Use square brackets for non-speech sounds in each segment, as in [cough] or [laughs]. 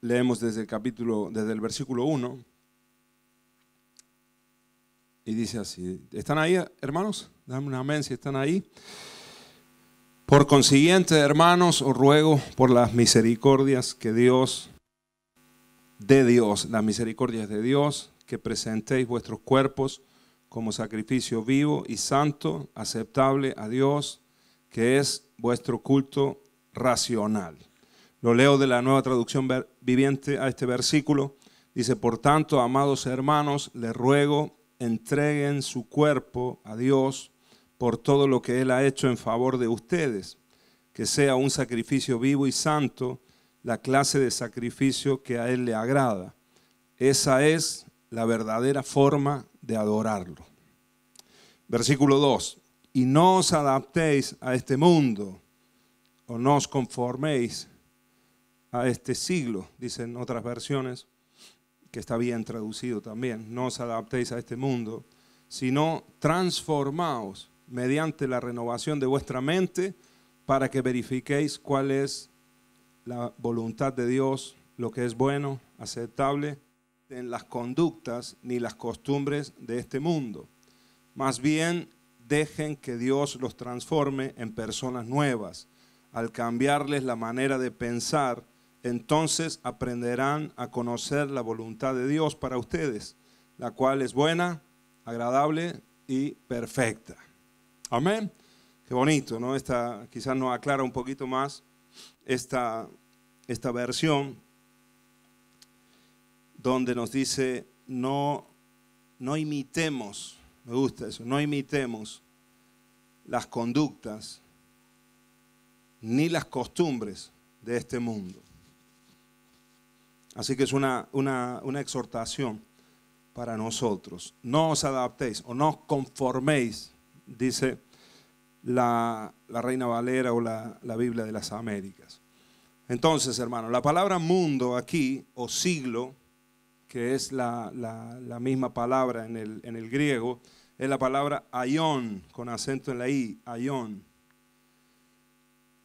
leemos desde el capítulo, desde el versículo 1, y dice así, ¿están ahí hermanos? Dame una amén si están ahí. Por consiguiente, hermanos, os ruego por las misericordias que Dios, de Dios, las misericordias de Dios, que presentéis vuestros cuerpos como sacrificio vivo y santo, aceptable a Dios, que es vuestro culto racional. Lo leo de la nueva traducción viviente a este versículo. Dice, por tanto, amados hermanos, les ruego, entreguen su cuerpo a Dios por todo lo que Él ha hecho en favor de ustedes, que sea un sacrificio vivo y santo, la clase de sacrificio que a Él le agrada. Esa es la verdadera forma de adorarlo. Versículo 2. Y no os adaptéis a este mundo, o no os conforméis a este siglo, dicen otras versiones, que está bien traducido también, no os adaptéis a este mundo, sino transformaos mediante la renovación de vuestra mente para que verifiquéis cuál es la voluntad de Dios, lo que es bueno, aceptable, en las conductas ni las costumbres de este mundo. Más bien, dejen que Dios los transforme en personas nuevas, al cambiarles la manera de pensar entonces aprenderán a conocer la voluntad de Dios para ustedes, la cual es buena, agradable y perfecta. Amén. Qué bonito, ¿no? Esta quizás nos aclara un poquito más esta, esta versión donde nos dice no no imitemos, me gusta eso, no imitemos las conductas ni las costumbres de este mundo. Así que es una, exhortación para nosotros. No os adaptéis o no os conforméis, dice la, Reina Valera o la, Biblia de las Américas. Entonces, hermano, la palabra mundo aquí, o siglo, que es la, la, misma palabra en el, en el, griego, es la palabra ayón, con acento en la i, ayón.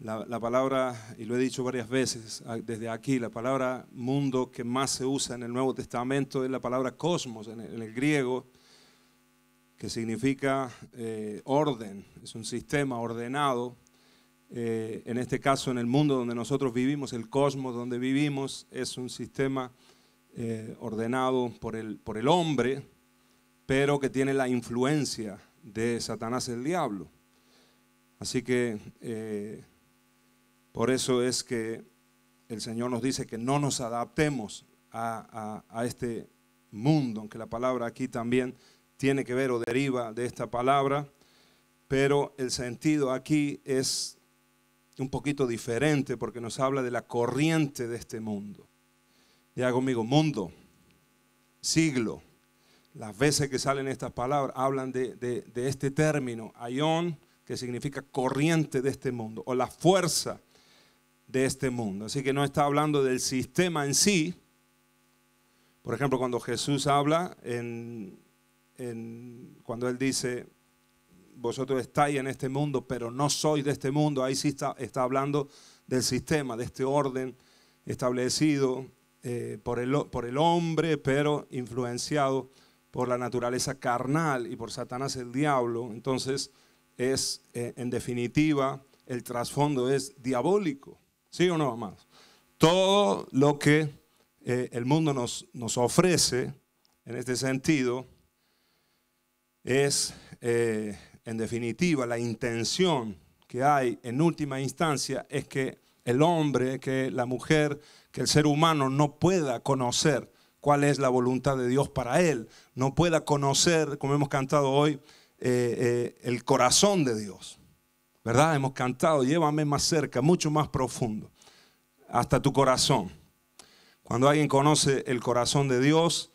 La, palabra, y lo he dicho varias veces ah, desde aquí, la palabra mundo que más se usa en el Nuevo Testamento es la palabra cosmos en el, griego, que significa eh, orden, es un sistema ordenado. Eh, en este caso, en el mundo donde nosotros vivimos, el cosmos donde vivimos es un sistema eh, ordenado por el, por el hombre, pero que tiene la influencia de Satanás el diablo. Así que por eso es que el Señor nos dice que no nos adaptemos a, este mundo, aunque la palabra aquí también tiene que ver o deriva de esta palabra, pero el sentido aquí es un poquito diferente porque nos habla de la corriente de este mundo. Ya conmigo, mundo, siglo. Las veces que salen estas palabras hablan de, de este término, ayón, que significa corriente de este mundo, o la fuerza de este mundo. Así que no está hablando del sistema en sí. Por ejemplo, cuando Jesús habla, cuando Él dice, vosotros estáis en este mundo, pero no sois de este mundo, ahí sí está, está hablando del sistema, de este orden establecido eh, por, el, por el hombre, pero influenciado por la naturaleza carnal y por Satanás el diablo. Entonces, es, eh, en definitiva, el trasfondo es diabólico. ¿Sí o no, Todo lo que eh, el mundo nos, ofrece en este sentido es, eh, en definitiva, la intención que hay en última instancia es que el hombre, que la mujer, que el ser humano no pueda conocer cuál es la voluntad de Dios para él, no pueda conocer, como hemos cantado hoy, eh, el corazón de Dios. ¿verdad? Hemos cantado, llévame más cerca, mucho más profundo, hasta tu corazón. Cuando alguien conoce el corazón de Dios,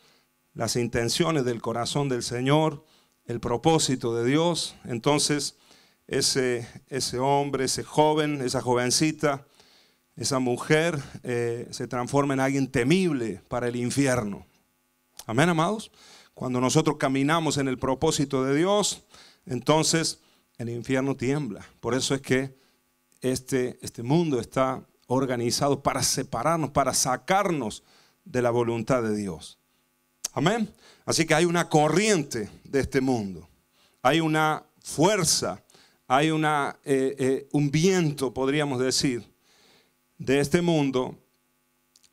las intenciones del corazón del Señor, el propósito de Dios, entonces ese, ese hombre, ese joven, esa jovencita, esa mujer eh, se transforma en alguien temible para el infierno. Amén, amados. Cuando nosotros caminamos en el propósito de Dios, entonces el infierno tiembla. Por eso es que este, este mundo está organizado para separarnos, para sacarnos de la voluntad de Dios. Amén. Así que hay una corriente de este mundo, hay una fuerza, hay una, eh, eh, un viento, podríamos decir, de este mundo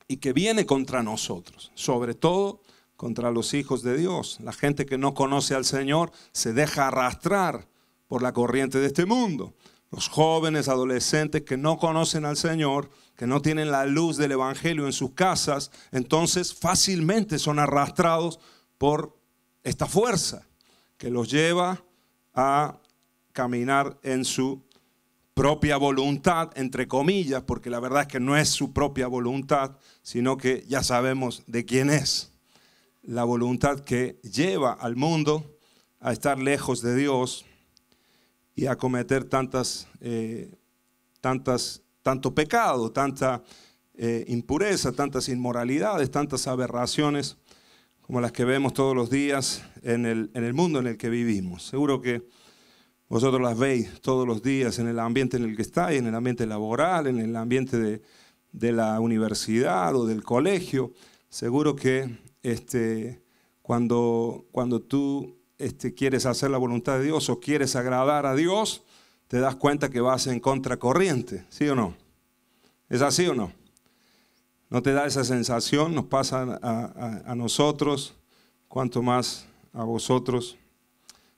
y que viene contra nosotros, sobre todo contra los hijos de Dios. La gente que no conoce al Señor se deja arrastrar por la corriente de este mundo. Los jóvenes, adolescentes que no conocen al Señor, que no tienen la luz del Evangelio en sus casas, entonces fácilmente son arrastrados por esta fuerza que los lleva a caminar en su propia voluntad, entre comillas, porque la verdad es que no es su propia voluntad, sino que ya sabemos de quién es. La voluntad que lleva al mundo a estar lejos de Dios y a cometer tantas, eh, tantas, tanto pecado, tanta eh, impureza, tantas inmoralidades, tantas aberraciones como las que vemos todos los días en el, en el mundo en el que vivimos. Seguro que vosotros las veis todos los días en el ambiente en el que estáis, en el ambiente laboral, en el ambiente de, la universidad o del colegio. Seguro que este, cuando, cuando tú este, quieres hacer la voluntad de Dios o quieres agradar a Dios, te das cuenta que vas en contracorriente, ¿sí o no? ¿Es así o no? ¿No te da esa sensación? Nos pasa a, nosotros, cuanto más a vosotros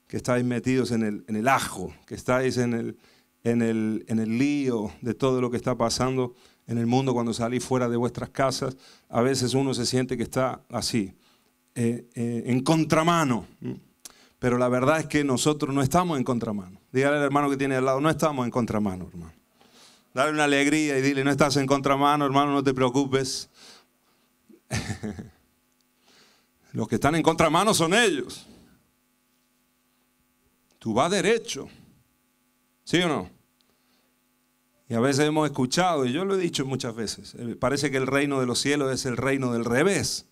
que estáis metidos en el, ajo, que estáis en el, en, el, en el lío de todo lo que está pasando en el mundo cuando salís fuera de vuestras casas, a veces uno se siente que está así, eh, eh, en contramano. Pero la verdad es que nosotros no estamos en contramano. Dígale al hermano que tiene al lado, no estamos en contramano, hermano. Dale una alegría y dile, no estás en contramano, hermano, no te preocupes. [laughs] Los que están en contramano son ellos. Tú vas derecho. ¿Sí o no? Y a veces hemos escuchado, y yo lo he dicho muchas veces, eh, parece que el reino de los cielos es el reino del revés.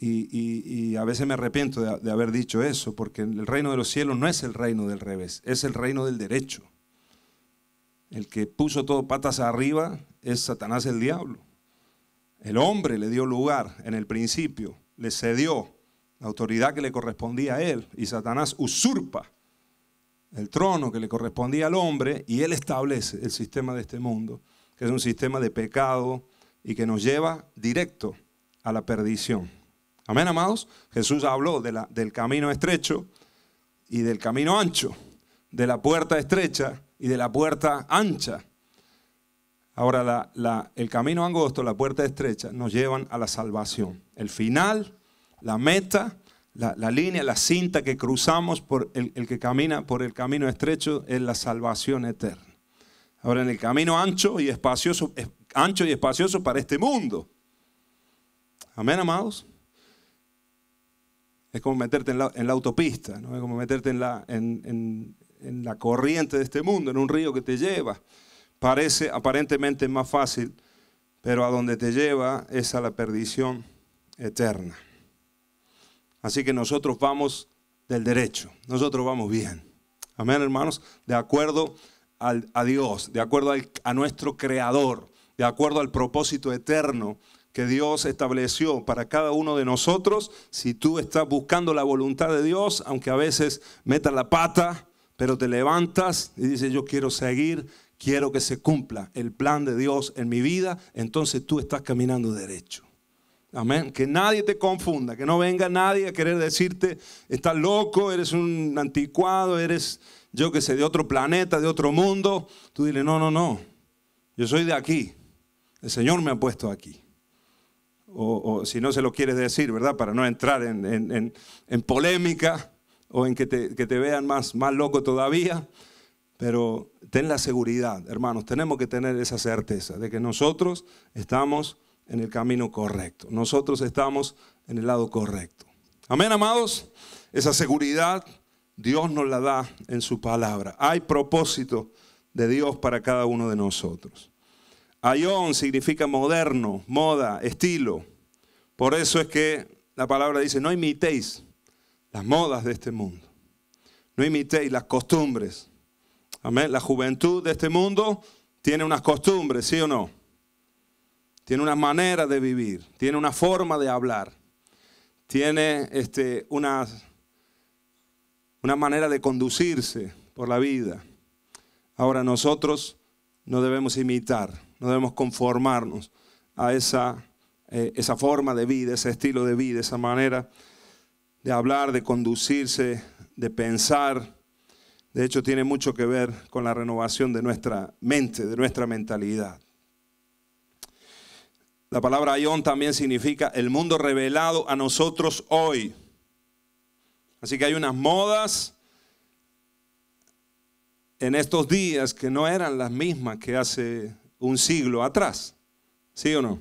Y, a veces me arrepiento de, de, haber dicho eso, porque el reino de los cielos no es el reino del revés, es el reino del derecho. El que puso todo patas arriba es Satanás el diablo. El hombre le dio lugar en el principio, le cedió la autoridad que le correspondía a él y Satanás usurpa el trono que le correspondía al hombre y él establece el sistema de este mundo, que es un sistema de pecado y que nos lleva directo a la perdición. Amén, amados. Jesús habló del camino estrecho y del camino ancho, de la puerta estrecha y de la puerta ancha. Ahora, el camino angosto, la puerta estrecha, nos llevan a la salvación. El final, la meta, la, línea, la cinta que cruzamos por el, el, que camina por el camino estrecho es la salvación eterna. Ahora en el camino ancho y espacioso, ancho y espacioso para este mundo. Amén, amados. Es como meterte en la, autopista, ¿no? es como meterte en la, en, la, corriente de este mundo, en un río que te lleva. Parece aparentemente más fácil, pero a donde te lleva es a la perdición eterna. Así que nosotros vamos del derecho, nosotros vamos bien. Amén, hermanos, de acuerdo a Dios, de acuerdo a nuestro Creador, de acuerdo al propósito eterno que Dios estableció para cada uno de nosotros. Si tú estás buscando la voluntad de Dios, aunque a veces metas la pata, pero te levantas y dices, yo quiero seguir, quiero que se cumpla el plan de Dios en mi vida, entonces tú estás caminando derecho. Amén. Que nadie te confunda, que no venga nadie a querer decirte, estás loco, eres un anticuado, eres, yo que sé, de otro planeta, de otro mundo. Tú dile, no, no, no, yo soy de aquí. El Señor me ha puesto aquí o, si no se lo quieres decir, ¿verdad? Para no entrar en, polémica o en que te, vean más, más loco todavía. Pero ten la seguridad, hermanos, tenemos que tener esa certeza de que nosotros estamos en el camino correcto, nosotros estamos en el lado correcto. Amén, amados. Esa seguridad Dios nos la da en su palabra. Hay propósito de Dios para cada uno de nosotros. Ayón significa moderno, moda, estilo. Por eso es que la palabra dice, no imitéis las modas de este mundo. No imitéis las costumbres. Amén. La juventud de este mundo tiene unas costumbres, ¿sí o no? Tiene una manera de vivir, tiene una forma de hablar, tiene este, una manera de conducirse por la vida. Ahora nosotros no debemos imitar no debemos conformarnos a esa, eh, esa forma de vida, ese estilo de vida, esa manera de hablar, de conducirse, de pensar. De hecho, tiene mucho que ver con la renovación de nuestra mente, de nuestra mentalidad. La palabra Ion también significa el mundo revelado a nosotros hoy. Así que hay unas modas en estos días que no eran las mismas que hace un siglo atrás. ¿Sí o no?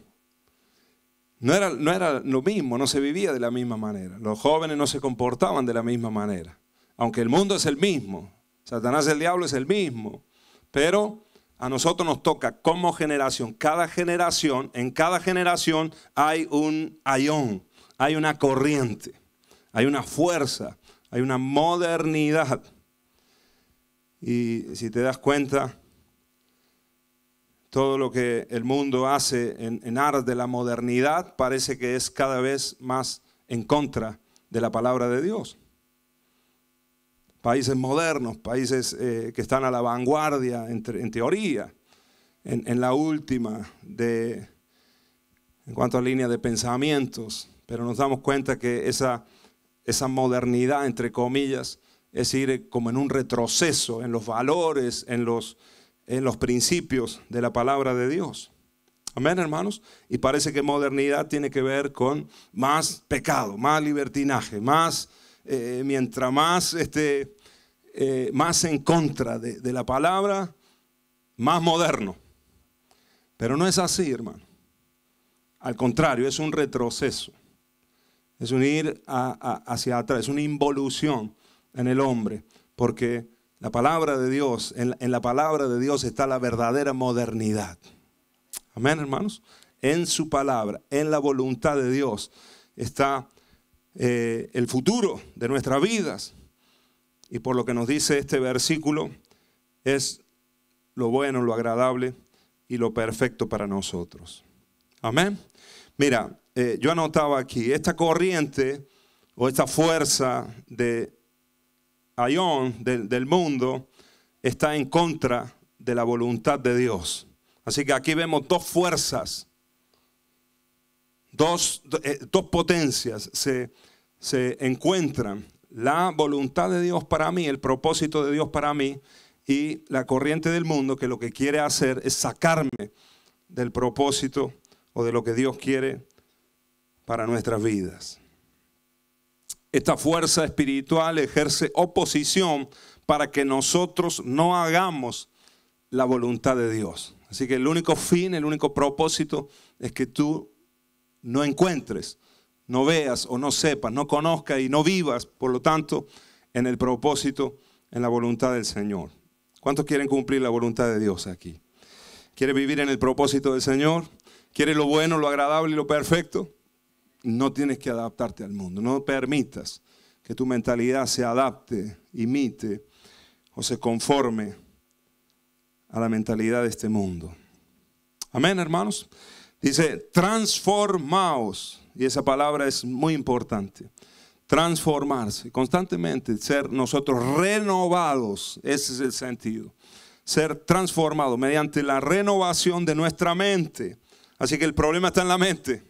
No era, no era lo mismo, no se vivía de la misma manera. Los jóvenes no se comportaban de la misma manera. Aunque el mundo es el mismo, Satanás el diablo es el mismo, pero a nosotros nos toca como generación, cada generación, en cada generación hay un ayón, hay una corriente, hay una fuerza, hay una modernidad. Y si te das cuenta, todo lo que el mundo hace en, aras de la modernidad parece que es cada vez más en contra de la palabra de Dios. Países modernos, países eh, que están a la vanguardia en, teoría, en, la última de, en cuanto a línea de pensamientos, pero nos damos cuenta que esa, esa modernidad, entre comillas, es ir como en un retroceso en los valores, en los en los principios de la palabra de Dios. Amén, hermanos. Y parece que modernidad tiene que ver con más pecado, más libertinaje, más, eh, mientras más, este, eh, más en contra de, la palabra, más moderno. Pero no es así, hermano. Al contrario, es un retroceso. Es un ir hacia atrás, es una involución en el hombre, porque la palabra de Dios, en, la palabra de Dios está la verdadera modernidad. Amén, hermanos. En su palabra, en la voluntad de Dios está eh, el futuro de nuestras vidas. Y por lo que nos dice este versículo es lo bueno, lo agradable y lo perfecto para nosotros. Amén. Mira, eh, yo anotaba aquí, esta corriente o esta fuerza de Ayón del, mundo está en contra de la voluntad de Dios. Así que aquí vemos dos fuerzas, dos, eh, dos potencias se, se encuentran. La voluntad de Dios para mí, el propósito de Dios para mí y la corriente del mundo que lo que quiere hacer es sacarme del propósito o de lo que Dios quiere para nuestras vidas. Esta fuerza espiritual ejerce oposición para que nosotros no hagamos la voluntad de Dios. Así que el único fin, el único propósito es que tú no encuentres, no veas o no sepas, no conozcas y no vivas, por lo tanto, en el propósito, en la voluntad del Señor. ¿Cuántos quieren cumplir la voluntad de Dios aquí? ¿Quiere vivir en el propósito del Señor? ¿Quiere lo bueno, lo agradable y lo perfecto? no tienes que adaptarte al mundo. No permitas que tu mentalidad se adapte, imite o se conforme a la mentalidad de este mundo. Amén, hermanos. Dice, transformaos. Y esa palabra es muy importante. Transformarse constantemente, ser nosotros renovados. Ese es el sentido. Ser transformados mediante la renovación de nuestra mente. Así que el problema está en la mente.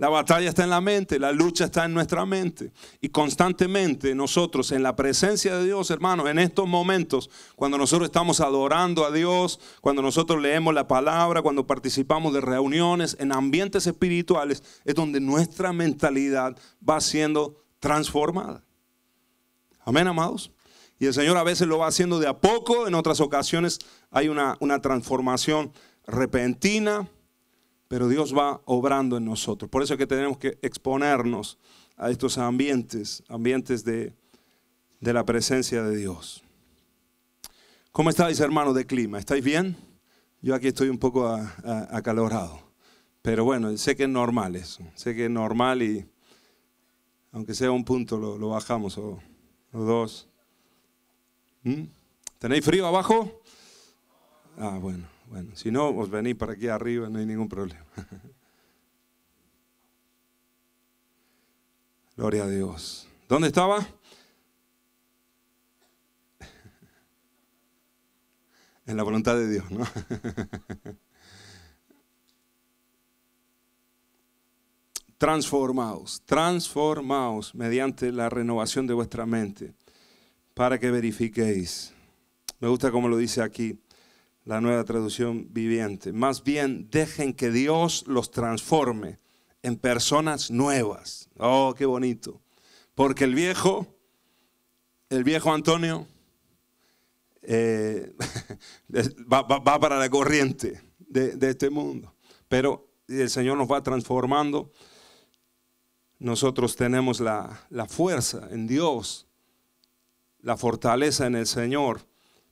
La batalla está en la mente, la lucha está en nuestra mente. Y constantemente nosotros en la presencia de Dios, hermanos, en estos momentos, cuando nosotros estamos adorando a Dios, cuando nosotros leemos la palabra, cuando participamos de reuniones, en ambientes espirituales, es donde nuestra mentalidad va siendo transformada. Amén, amados. Y el Señor a veces lo va haciendo de a poco, en otras ocasiones hay una, una transformación repentina pero Dios va obrando en nosotros. Por eso es que tenemos que exponernos a estos ambientes, ambientes de, la presencia de Dios. ¿Cómo estáis, hermanos de clima? ¿Estáis bien? Yo aquí estoy un poco acalorado, pero bueno, sé que es normal eso, sé que es normal y aunque sea un punto lo, bajamos o, dos. ¿Mm? ¿Tenéis frío abajo? Ah, bueno. Bueno, si no, os venís para aquí arriba, no hay ningún problema. [laughs] Gloria a Dios. ¿Dónde estaba? [laughs] en la voluntad de Dios, ¿no? [laughs] transformaos, transformaos mediante la renovación de vuestra mente para que verifiquéis. Me gusta como lo dice aquí la nueva traducción viviente. Más bien, dejen que Dios los transforme en personas nuevas. Oh, qué bonito. Porque el viejo, el viejo Antonio, eh, [laughs] va, para la corriente de, este mundo. Pero el Señor nos va transformando. Nosotros tenemos la, la fuerza en Dios, la fortaleza en el Señor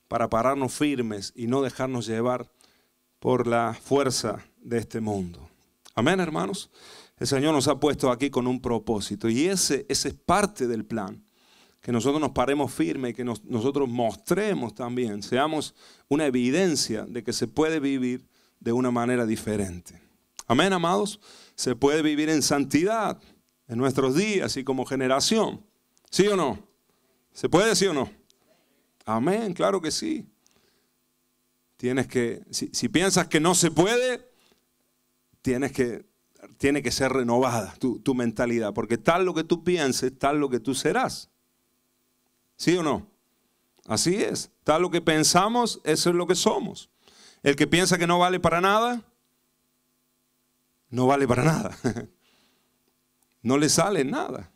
para pararnos firmes y no dejarnos llevar por la fuerza de este mundo. Amén, hermanos. El Señor nos ha puesto aquí con un propósito y ese, es parte del plan. Que nosotros nos paremos firmes, y que nosotros mostremos también, seamos una evidencia de que se puede vivir de una manera diferente. Amén, amados. Se puede vivir en santidad en nuestros días y como generación. ¿Sí o no? ¿Se puede, sí o no? Amén, claro que sí. Tienes que, si, piensas que no se puede, tienes que, tiene que ser renovada tu, tu mentalidad, porque tal lo que tú pienses, tal lo que tú serás. ¿Sí o no? Así es. Tal lo que pensamos, eso es lo que somos. El que piensa que no vale para nada, no vale para nada. [laughs] No le sale nada.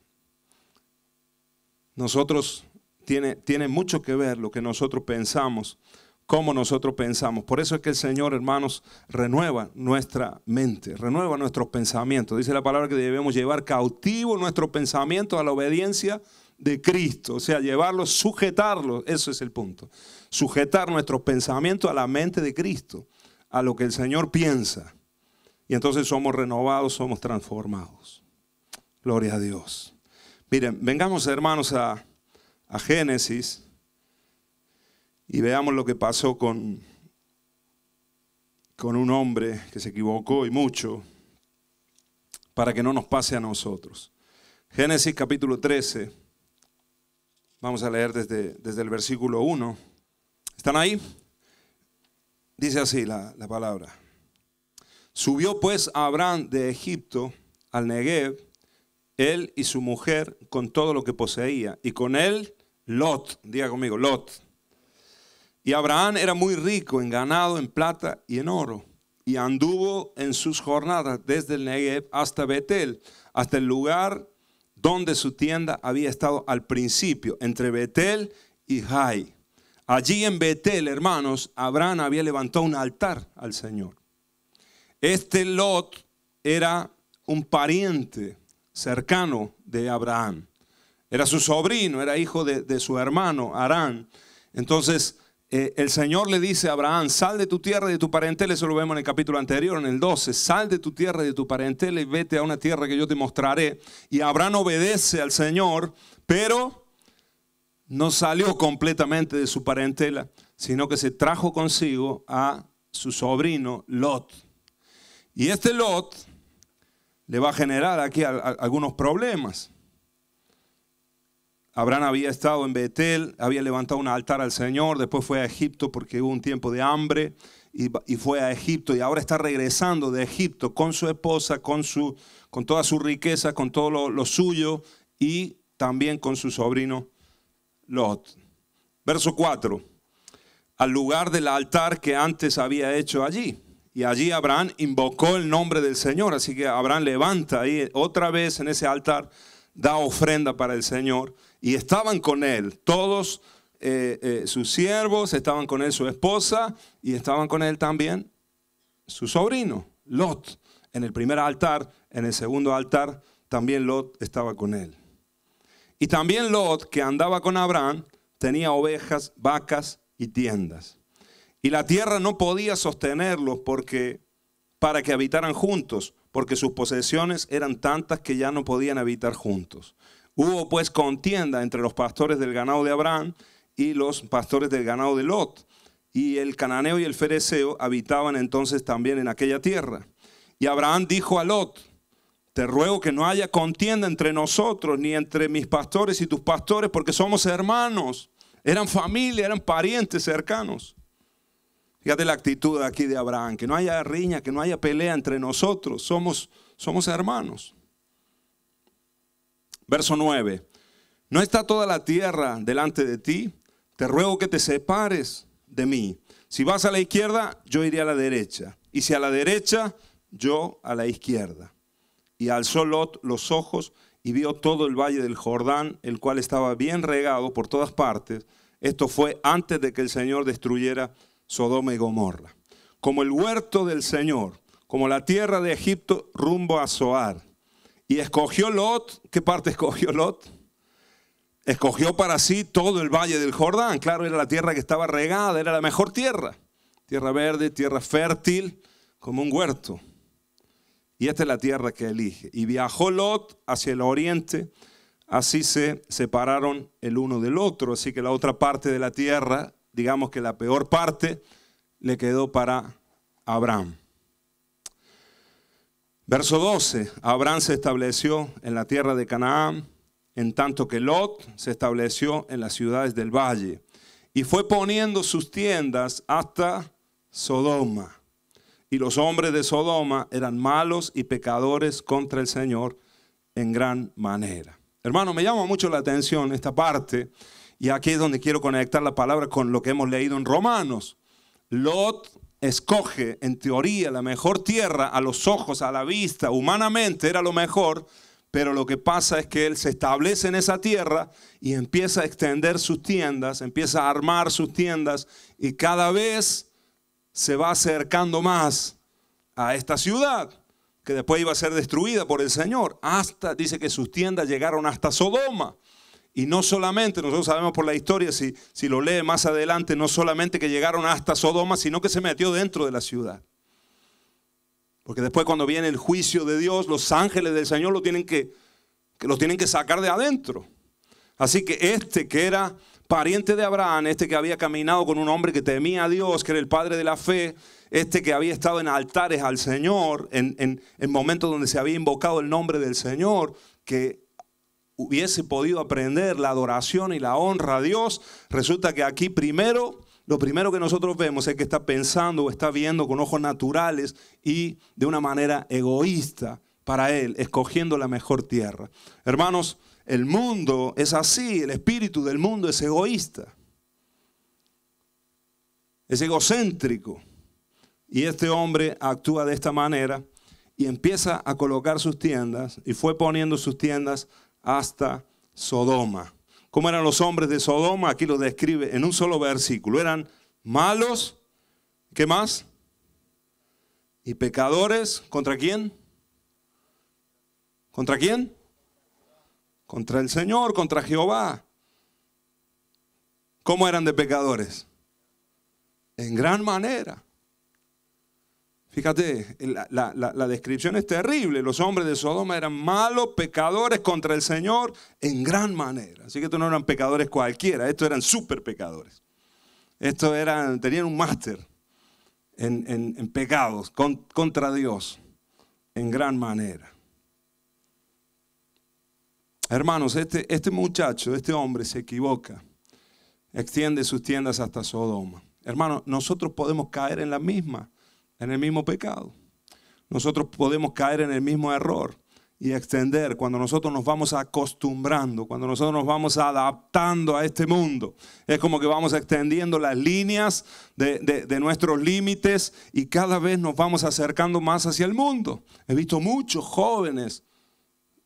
Nosotros tiene, tiene mucho que ver lo que nosotros pensamos, cómo nosotros pensamos. Por eso es que el Señor, hermanos, renueva nuestra mente, renueva nuestros pensamientos. Dice la palabra que debemos llevar cautivo nuestro pensamiento a la obediencia de Cristo, o sea, llevarlos, sujetarlos, eso es el punto. Sujetar nuestros pensamientos a la mente de Cristo, a lo que el Señor piensa. Y entonces somos renovados, somos transformados. Gloria a Dios. Miren, vengamos hermanos a a Génesis y veamos lo que pasó con, con un hombre que se equivocó y mucho para que no nos pase a nosotros. Génesis capítulo 13, vamos a leer desde, desde el versículo 1. ¿Están ahí? Dice así la, la palabra. Subió pues Abraham de Egipto al Negev, él y su mujer, con todo lo que poseía, y con él Lot, diga conmigo, Lot. Y Abraham era muy rico en ganado, en plata y en oro. Y anduvo en sus jornadas desde el Negev hasta Betel, hasta el lugar donde su tienda había estado al principio, entre Betel y Jai. Allí en Betel, hermanos, Abraham había levantado un altar al Señor. Este Lot era un pariente cercano de Abraham. Era su sobrino, era hijo de, su hermano, Arán. Entonces, eh, el Señor le dice a Abraham, sal de tu tierra y de tu parentela, eso lo vemos en el capítulo anterior, en el 12, sal de tu tierra y de tu parentela y vete a una tierra que yo te mostraré. Y Abraham obedece al Señor, pero no salió completamente de su parentela, sino que se trajo consigo a su sobrino Lot. Y este Lot le va a generar aquí algunos problemas. Abraham había estado en Betel, había levantado un altar al Señor, después fue a Egipto porque hubo un tiempo de hambre y, fue a Egipto y ahora está regresando de Egipto con su esposa, con, su, con toda su riqueza, con todo lo, suyo y también con su sobrino Lot. Verso 4, al lugar del altar que antes había hecho allí. Y allí Abraham invocó el nombre del Señor, así que Abraham levanta ahí otra vez en ese altar, da ofrenda para el Señor y estaban con él todos eh, eh, sus siervos, estaban con él su esposa y estaban con él también su sobrino, Lot. En el primer altar, en el segundo altar, también Lot estaba con él. Y también Lot, que andaba con Abraham, tenía ovejas, vacas y tiendas. Y la tierra no podía sostenerlos porque para que habitaran juntos, porque sus posesiones eran tantas que ya no podían habitar juntos. Hubo pues contienda entre los pastores del ganado de Abraham y los pastores del ganado de Lot. Y el cananeo y el fereceo habitaban entonces también en aquella tierra. Y Abraham dijo a Lot, te ruego que no haya contienda entre nosotros, ni entre mis pastores y tus pastores, porque somos hermanos. Eran familia, eran parientes cercanos. Fíjate la actitud aquí de Abraham, que no haya riña, que no haya pelea entre nosotros. Somos, somos hermanos. Verso 9. No está toda la tierra delante de ti. Te ruego que te separes de mí. Si vas a la izquierda, yo iré a la derecha. Y si a la derecha, yo a la izquierda. Y alzó Lot los ojos y vio todo el valle del Jordán, el cual estaba bien regado por todas partes. Esto fue antes de que el Señor destruyera Sodoma y Gomorra. Como el huerto del Señor, como la tierra de Egipto rumbo a Zoar y escogió Lot, ¿qué parte escogió Lot? Escogió para sí todo el valle del Jordán. Claro, era la tierra que estaba regada, era la mejor tierra. Tierra verde, tierra fértil, como un huerto. Y esta es la tierra que elige. Y viajó Lot hacia el oriente. Así se separaron el uno del otro. Así que la otra parte de la tierra, digamos que la peor parte, le quedó para Abraham. Verso 12. Abraham se estableció en la tierra de Canaán, en tanto que Lot se estableció en las ciudades del valle y fue poniendo sus tiendas hasta Sodoma. Y los hombres de Sodoma eran malos y pecadores contra el Señor en gran manera. Hermano, me llama mucho la atención esta parte y aquí es donde quiero conectar la palabra con lo que hemos leído en Romanos. Lot escoge en teoría la mejor tierra a los ojos, a la vista, humanamente era lo mejor, pero lo que pasa es que él se establece en esa tierra y empieza a extender sus tiendas, empieza a armar sus tiendas y cada vez se va acercando más a esta ciudad que después iba a ser destruida por el Señor. Hasta dice que sus tiendas llegaron hasta Sodoma. Y no solamente, nosotros sabemos por la historia, si, si lo lee más adelante, no solamente que llegaron hasta Sodoma, sino que se metió dentro de la ciudad. Porque después cuando viene el juicio de Dios, los ángeles del Señor lo tienen que, que lo tienen que sacar de adentro. Así que este que era pariente de Abraham, este que había caminado con un hombre que temía a Dios, que era el padre de la fe, este que había estado en altares al Señor, en, en, en momentos donde se había invocado el nombre del Señor, que hubiese podido aprender la adoración y la honra a Dios, resulta que aquí primero, lo primero que nosotros vemos es que está pensando o está viendo con ojos naturales y de una manera egoísta para él, escogiendo la mejor tierra. Hermanos, el mundo es así, el espíritu del mundo es egoísta, es egocéntrico. Y este hombre actúa de esta manera y empieza a colocar sus tiendas y fue poniendo sus tiendas hasta Sodoma. ¿Cómo eran los hombres de Sodoma? Aquí lo describe en un solo versículo. Eran malos, ¿qué más? Y pecadores, ¿contra quién? ¿Contra quién? Contra el Señor, contra Jehová. ¿Cómo eran de pecadores? En gran manera. Fíjate, la, descripción es terrible. Los hombres de Sodoma eran malos, pecadores contra el Señor en gran manera. Así que estos no eran pecadores cualquiera, estos eran super pecadores. Estos eran, tenían un máster en, pecados contra Dios en gran manera. Hermanos, este, este muchacho, este hombre se equivoca. Extiende sus tiendas hasta Sodoma. Hermanos, nosotros podemos caer en la misma en el mismo pecado. Nosotros podemos caer en el mismo error y extender, cuando nosotros nos vamos acostumbrando, cuando nosotros nos vamos adaptando a este mundo. Es como que vamos extendiendo las líneas de, nuestros límites y cada vez nos vamos acercando más hacia el mundo. He visto muchos jóvenes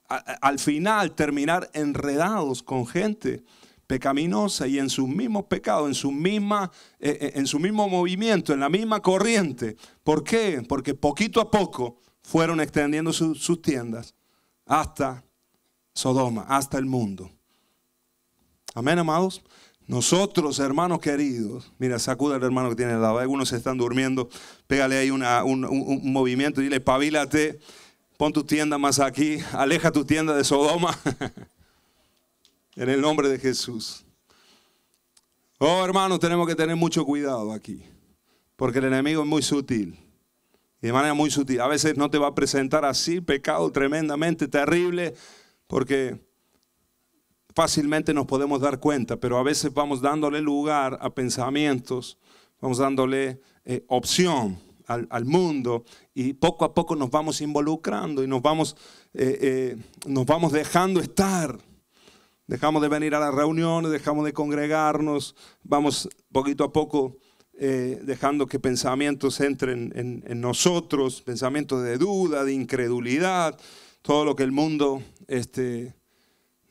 al final terminar enredados con gente pecaminosa y en sus mismos pecados, en su, misma, eh, eh, en su mismo movimiento, en la misma corriente. ¿Por qué? Porque poquito a poco fueron extendiendo sus tiendas hasta Sodoma, hasta el mundo. Amén, amados. Nosotros, hermanos queridos, mira, sacuda al hermano que tiene al lado. Algunos se están durmiendo, pégale ahí un, un, y movimiento, dile, pavílate, pon tu tienda más aquí, aleja tu tienda de Sodoma. [laughs] En el nombre de Jesús. Oh, hermanos, tenemos que tener mucho cuidado aquí. Porque el enemigo es muy sutil. Y de manera muy sutil. A veces no te va a presentar así, pecado tremendamente terrible. Porque fácilmente nos podemos dar cuenta. Pero a veces vamos dándole lugar a pensamientos. Vamos dándole eh, opción al, mundo y poco a poco nos vamos involucrando y nos vamos, eh, eh, nos vamos dejando estar. Dejamos de venir a las reuniones, dejamos de congregarnos, vamos poquito a poco eh, dejando que pensamientos entren en, en, nosotros, pensamientos de duda, de incredulidad, todo lo que el mundo este,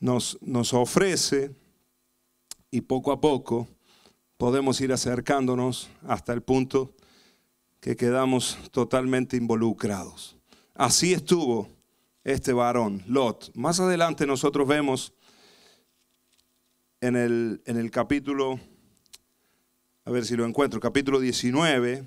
nos, nos ofrece. Y poco a poco podemos ir acercándonos hasta el punto que quedamos totalmente involucrados. Así estuvo este varón, Lot. Más adelante nosotros vemos en el, capítulo, a ver si lo encuentro, capítulo 19.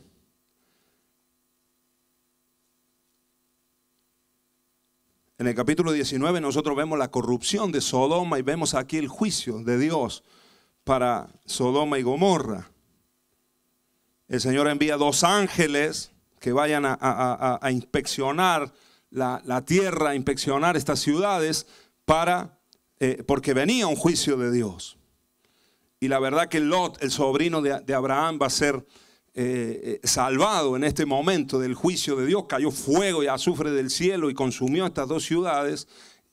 En el capítulo 19 nosotros vemos la corrupción de Sodoma y vemos aquí el juicio de Dios para Sodoma y Gomorra. El Señor envía dos ángeles que vayan a, inspeccionar la, la, tierra, a inspeccionar estas ciudades para eh, porque venía un juicio de Dios. Y la verdad que Lot, el sobrino de, Abraham, va a ser eh, eh, salvado en este momento del juicio de Dios. Cayó fuego y azufre del cielo y consumió estas dos ciudades.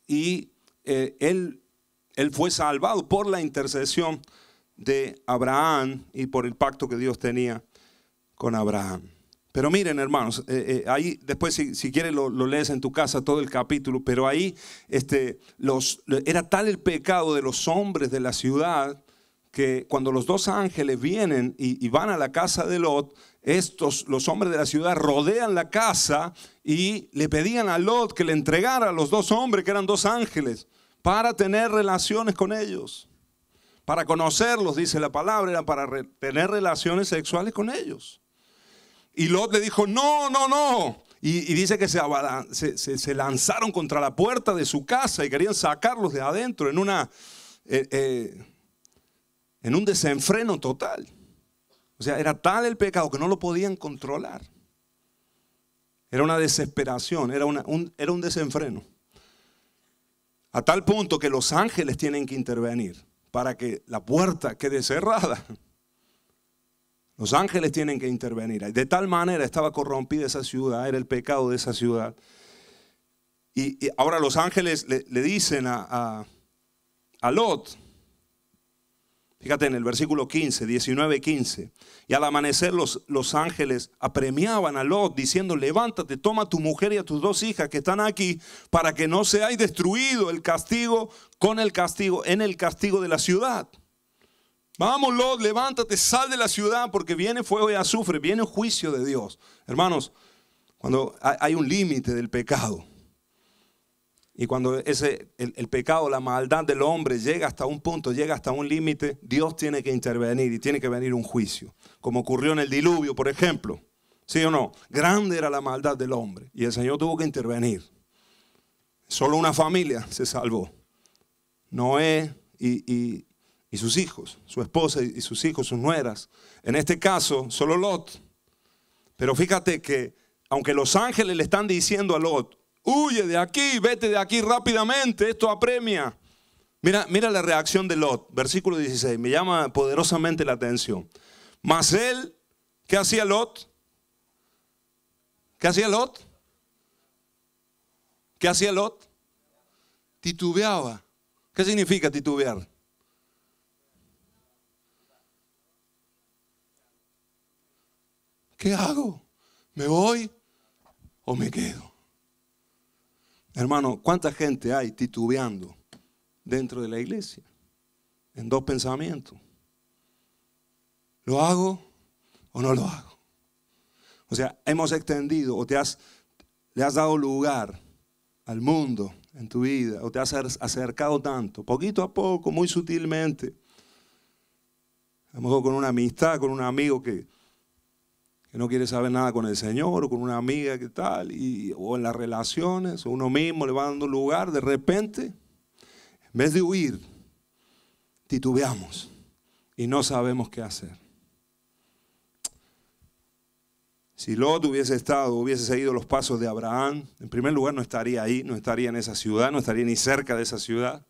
Y él, él fue salvado por la intercesión de Abraham y por el pacto que Dios tenía con Abraham. Pero miren, hermanos, eh, eh, ahí después si, quieres lo, lees en tu casa todo el capítulo, pero ahí este, los, era tal el pecado de los hombres de la ciudad que cuando los dos ángeles vienen y, van a la casa de Lot, estos, los hombres de la ciudad, rodean la casa y le pedían a Lot que le entregara a los dos hombres, que eran dos ángeles, para tener relaciones con ellos. Para conocerlos, dice la palabra, era para tener relaciones sexuales con ellos. Y Lot le dijo, no, no, no. Y, dice que se, se, lanzaron contra la puerta de su casa y querían sacarlos de adentro en, una, eh, eh, en un desenfreno total. O sea, era tal el pecado que no lo podían controlar. Era una desesperación, era, una, era un desenfreno. A tal punto que los ángeles tienen que intervenir para que la puerta quede cerrada. Los ángeles tienen que intervenir. De tal manera estaba corrompida esa ciudad, era el pecado de esa ciudad. Y, ahora los ángeles le, dicen a, Lot, Fíjate en el versículo 15, 19, 15. Y al amanecer los, los, ángeles apremiaban a Lot diciendo, levántate, toma tu mujer y a tus dos hijas que están aquí para que no seáis destruido el castigo con el castigo, en el castigo de la ciudad. Vámonos, levántate, sal de la ciudad porque viene fuego y azufre, viene juicio de Dios. Hermanos, cuando hay un límite del pecado y cuando ese, el, pecado, la maldad del hombre llega hasta un punto, llega hasta un límite, Dios tiene que intervenir y tiene que venir un juicio, como ocurrió en el diluvio, por ejemplo. ¿Sí o no? Grande era la maldad del hombre y el Señor tuvo que intervenir. Solo una familia se salvó. Noé y, y, y sus hijos, su esposa y sus hijos, sus nueras. En este caso, solo Lot. Pero fíjate que aunque los ángeles le están diciendo a Lot, huye de aquí, vete de aquí rápidamente, esto apremia. Mira, mira la reacción de Lot, versículo 16, me llama poderosamente la atención. Mas él, ¿qué hacía Lot? ¿Qué hacía Lot? ¿Qué hacía Lot? Titubeaba. ¿Qué significa titubear? ¿Qué hago? ¿Me voy o me quedo? Hermano, ¿cuánta gente hay titubeando dentro de la iglesia? En dos pensamientos. ¿Lo hago o no lo hago? O sea, hemos extendido o te has, le has dado lugar al mundo en tu vida o te has acercado tanto, poquito a poco, muy sutilmente. A lo mejor con una amistad, con un amigo que no quiere saber nada con el Señor o con una amiga que tal, y, o en las relaciones, o uno mismo le va dando lugar, de repente, en vez de huir, titubeamos y no sabemos qué hacer. Si Lot hubiese estado, hubiese seguido los pasos de Abraham, en primer lugar no estaría ahí, no estaría en esa ciudad, no estaría ni cerca de esa ciudad.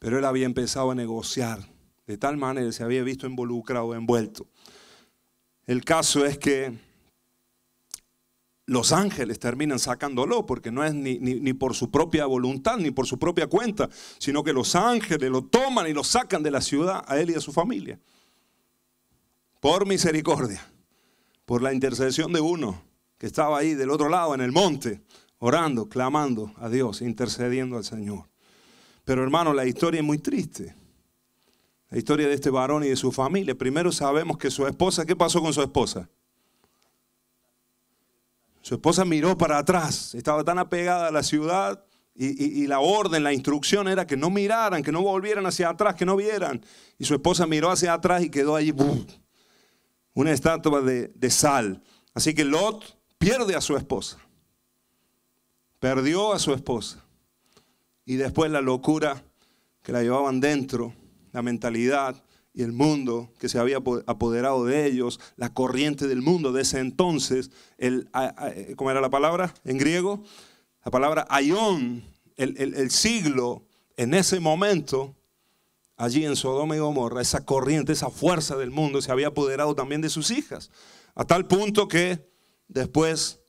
Pero él había empezado a negociar. De tal manera se había visto involucrado, envuelto, el caso es que los ángeles terminan sacándolo, porque no es ni, por su propia voluntad, ni por su propia cuenta, sino que los ángeles lo toman y lo sacan de la ciudad a él y a su familia. Por misericordia, por la intercesión de uno que estaba ahí del otro lado, en el monte, orando, clamando a Dios, intercediendo al Señor. Pero hermano, la historia es muy triste. La historia de este varón y de su familia. Primero sabemos que su esposa, ¿qué pasó con su esposa? Su esposa miró para atrás, estaba tan apegada a la ciudad y, la orden, la instrucción era que no miraran, que no volvieran hacia atrás, que no vieran. Y su esposa miró hacia atrás y quedó allí una estatua de, de sal. Así que Lot pierde a su esposa. Perdió a su esposa. Y después la locura que la llevaban dentro la mentalidad y el mundo que se había apoderado de ellos, la corriente del mundo de ese entonces, el, ¿cómo era la palabra en griego? La palabra ayón, el, siglo, en ese momento, allí en Sodoma y Gomorra, esa corriente, esa fuerza del mundo se había apoderado también de sus hijas, a tal punto que después,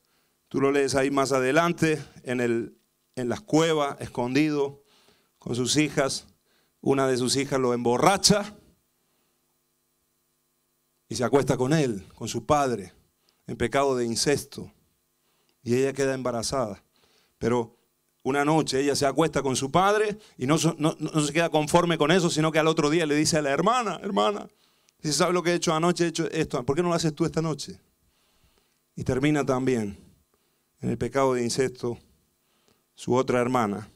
tú lo lees ahí más adelante, en, el, en las cuevas, escondido con sus hijas, una de sus hijas lo emborracha y se acuesta con él, con su padre, en pecado de incesto. Y ella queda embarazada. Pero una noche ella se acuesta con su padre y no, se queda conforme con eso, sino que al otro día le dice a la hermana, hermana, si sabes lo que he hecho anoche, he hecho esto, ¿por qué no lo haces tú esta noche? Y termina también en el pecado de incesto su otra hermana.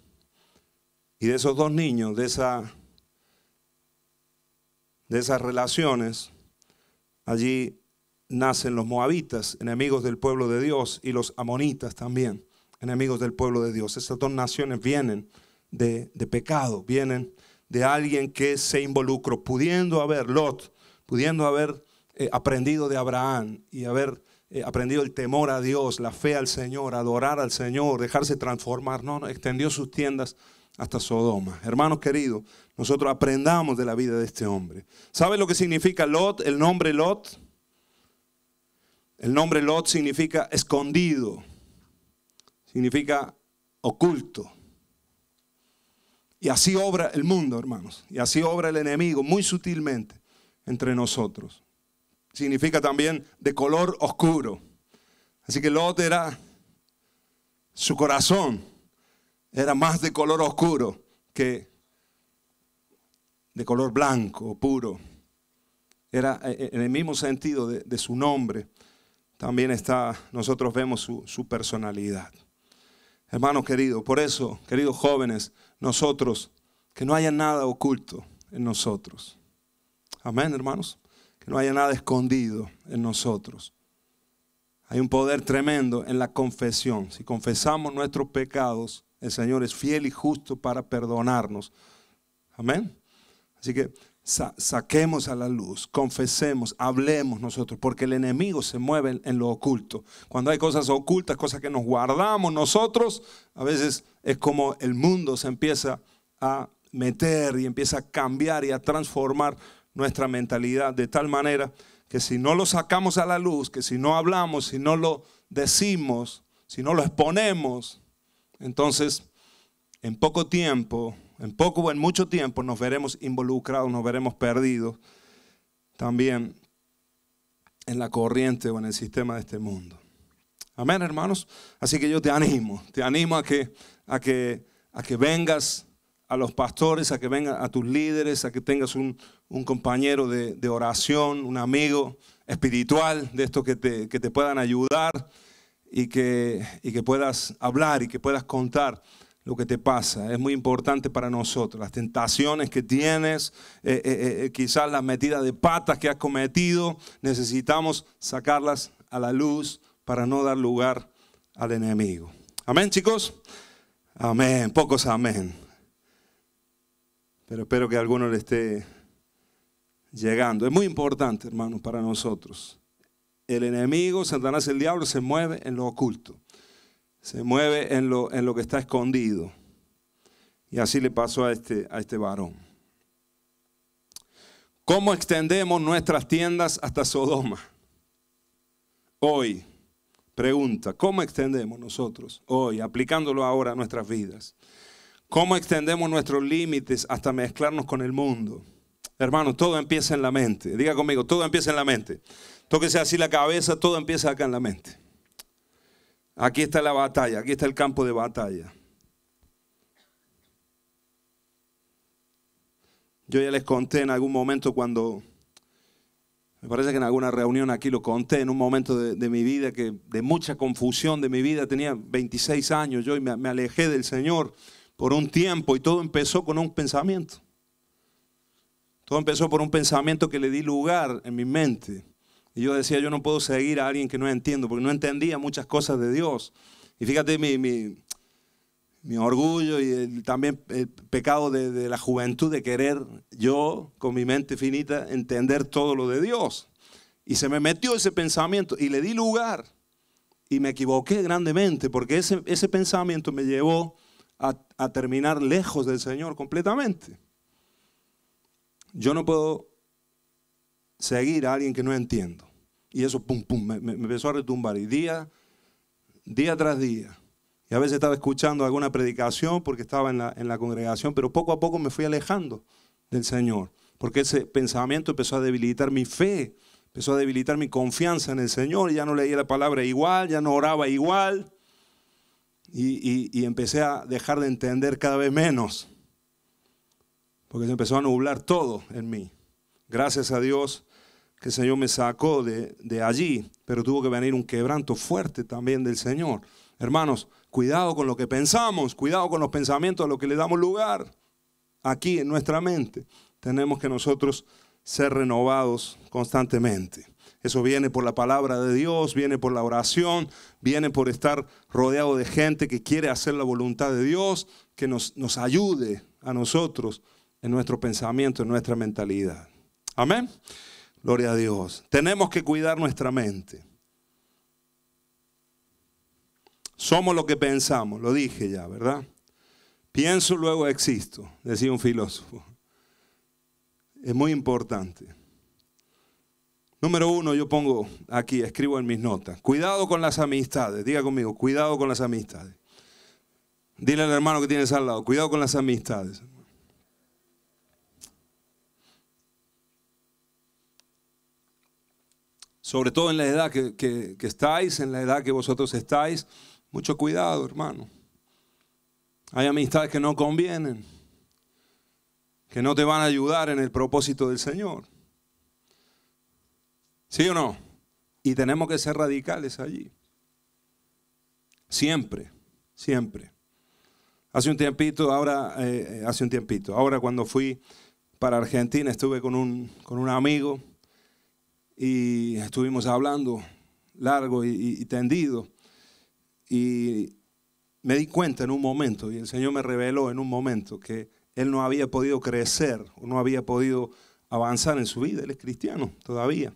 Y de esos dos niños, de, esa, de esas relaciones, allí nacen los moabitas, enemigos del pueblo de Dios, y los amonitas también, enemigos del pueblo de Dios. Esas dos naciones vienen de, pecado, vienen de alguien que se involucró, pudiendo haber Lot, pudiendo haber eh, aprendido de Abraham y haber eh, aprendido el temor a Dios, la fe al Señor, adorar al Señor, dejarse transformar. No, no, extendió sus tiendas hasta Sodoma. Hermanos queridos, nosotros aprendamos de la vida de este hombre. ¿Sabe lo que significa Lot, el nombre Lot? El nombre Lot significa escondido, significa oculto. Y así obra el mundo, hermanos. Y así obra el enemigo muy sutilmente entre nosotros. Significa también de color oscuro. Así que Lot era su corazón era más de color oscuro que de color blanco puro. Era eh, eh, en el mismo sentido de, su nombre. También está, nosotros vemos su, su personalidad. Hermanos queridos, por eso, queridos jóvenes, nosotros, que no haya nada oculto en nosotros. Amén, hermanos. Que no haya nada escondido en nosotros. Hay un poder tremendo en la confesión. Si confesamos nuestros pecados, el Señor es fiel y justo para perdonarnos. Amén. Así que saquemos a la luz, confesemos, hablemos nosotros, porque el enemigo se mueve en lo oculto. Cuando hay cosas ocultas, cosas que nos guardamos nosotros, a veces es como el mundo se empieza a meter y empieza a cambiar y a transformar nuestra mentalidad de tal manera que si no lo sacamos a la luz, que si no hablamos, si no lo decimos, si no lo exponemos, entonces, en poco tiempo, en poco o en mucho tiempo nos veremos involucrados, nos veremos perdidos también en la corriente o en el sistema de este mundo. Amén, hermanos. Así que yo te animo, te animo a que, a que, a que vengas a los pastores, a que vengas a tus líderes, a que tengas un, compañero de, oración, un amigo espiritual de estos que te, que te puedan ayudar y que, que puedas hablar y que puedas contar lo que te pasa. Es muy importante para nosotros. Las tentaciones que tienes, eh, eh, eh, quizás las metidas de patas que has cometido, necesitamos sacarlas a la luz para no dar lugar al enemigo. Amén, chicos. Amén. Pocos amén. Pero espero que alguno le esté llegando. Es muy importante, hermanos, para nosotros el enemigo, Satanás el diablo, se mueve en lo oculto, se mueve en lo, en lo que está escondido. Y así le pasó a este, a este varón. ¿Cómo extendemos nuestras tiendas hasta Sodoma? Hoy, pregunta, ¿cómo extendemos nosotros hoy, aplicándolo ahora a nuestras vidas? ¿Cómo extendemos nuestros límites hasta mezclarnos con el mundo? hermano todo empieza en la mente. Diga conmigo, todo empieza en la mente. Tóquese así la cabeza, todo empieza acá en la mente. Aquí está la batalla, aquí está el campo de batalla. Yo ya les conté en algún momento cuando, me parece que en alguna reunión aquí lo conté, en un momento de, mi vida, que de mucha confusión de mi vida, tenía 26 años yo y me alejé del Señor por un tiempo y todo empezó con un pensamiento. Todo empezó por un pensamiento que le di lugar en mi mente. Y yo decía, yo no puedo seguir a alguien que no entiendo, porque no entendía muchas cosas de Dios. Y fíjate mi, orgullo y también el pecado de, la juventud de querer yo, con mi mente finita, entender todo lo de Dios. Y se me metió ese pensamiento y le di lugar. Y me equivoqué grandemente, porque ese, ese pensamiento me llevó a terminar lejos del Señor completamente. Yo no puedo seguir a alguien que no entiendo. Y eso, pum, pum, me, empezó a retumbar. Y día, día tras día. Y a veces estaba escuchando alguna predicación porque estaba en la, congregación, pero poco a poco me fui alejando del Señor. Porque ese pensamiento empezó a debilitar mi fe, empezó a debilitar mi confianza en el Señor. Ya no leía la palabra igual, ya no oraba igual. Y, y, empecé a dejar de entender cada vez menos, porque se empezó a nublar todo en mí. Gracias a Dios, que el Señor me sacó de, allí, pero tuvo que venir un quebranto fuerte también del Señor. Hermanos, cuidado con lo que pensamos, cuidado con los pensamientos a los que le damos lugar aquí en nuestra mente. Tenemos que nosotros ser renovados constantemente. Eso viene por la palabra de Dios, viene por la oración, viene por estar rodeado de gente que quiere hacer la voluntad de Dios, que nos, nos ayude a nosotros en nuestro pensamiento, en nuestra mentalidad. Amén. Gloria a Dios. Tenemos que cuidar nuestra mente. Somos lo que pensamos, lo dije ya, ¿verdad? Pienso, luego existo, decía un filósofo. Es muy importante. Número uno, yo pongo aquí, escribo en mis notas. Cuidado con las amistades. Diga conmigo, cuidado con las amistades. Dile al hermano que tienes al lado, cuidado con las amistades. sobre todo en la edad que, estáis, en la edad que vosotros estáis, mucho cuidado, hermano. Hay amistades que no convienen, que no te van a ayudar en el propósito del Señor. ¿Sí o no? Y tenemos que ser radicales allí. Siempre, siempre. Hace un tiempito, ahora, eh, eh, hace un tiempito, ahora cuando fui para Argentina estuve con un, con un amigo y estuvimos hablando largo y, tendido. Y me di cuenta en un momento, y el Señor me reveló en un momento, que Él no había podido crecer, o no había podido avanzar en su vida. Él es cristiano todavía.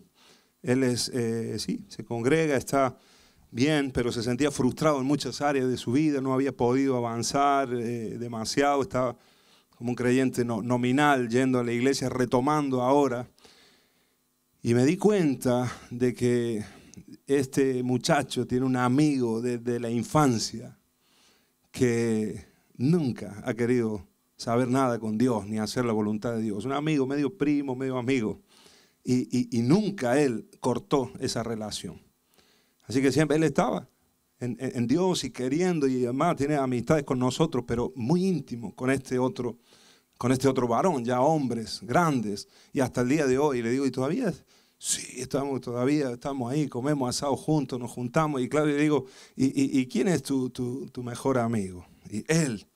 Él es, eh, sí, se congrega, está bien, pero se sentía frustrado en muchas áreas de su vida, no había podido avanzar eh, demasiado, estaba como un creyente nominal yendo a la iglesia, retomando ahora y me di cuenta de que este muchacho tiene un amigo desde la infancia que nunca ha querido saber nada con Dios ni hacer la voluntad de Dios. Un amigo, medio primo, medio amigo. Y, nunca él cortó esa relación. Así que siempre él estaba en, Dios y queriendo y además tiene amistades con nosotros, pero muy íntimo con este otro con este otro varón, ya hombres grandes, y hasta el día de hoy le digo, ¿y todavía? Sí, estamos, todavía estamos ahí, comemos asado juntos, nos juntamos, y claro, le digo, ¿y, quién es tu, mejor amigo? Y él.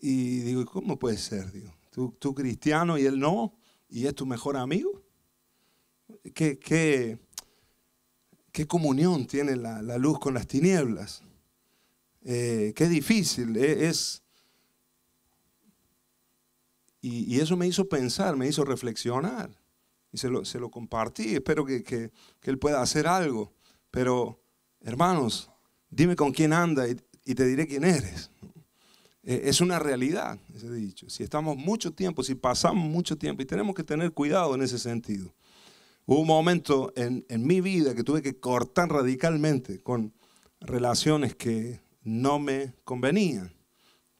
Y digo, ¿cómo puede ser? Digo, ¿tú, cristiano y él no, y es tu mejor amigo. ¿Qué, qué, qué comunión tiene la, luz con las tinieblas? Eh, qué difícil eh, es y, eso me hizo pensar, me hizo reflexionar. Y se lo, compartí. Espero que, él pueda hacer algo. Pero, hermanos, dime con quién anda y, te diré quién eres. E, es una realidad, ese dicho. Si estamos mucho tiempo, si pasamos mucho tiempo, y tenemos que tener cuidado en ese sentido. Hubo un momento en mi vida que tuve que cortar radicalmente con relaciones que no me convenían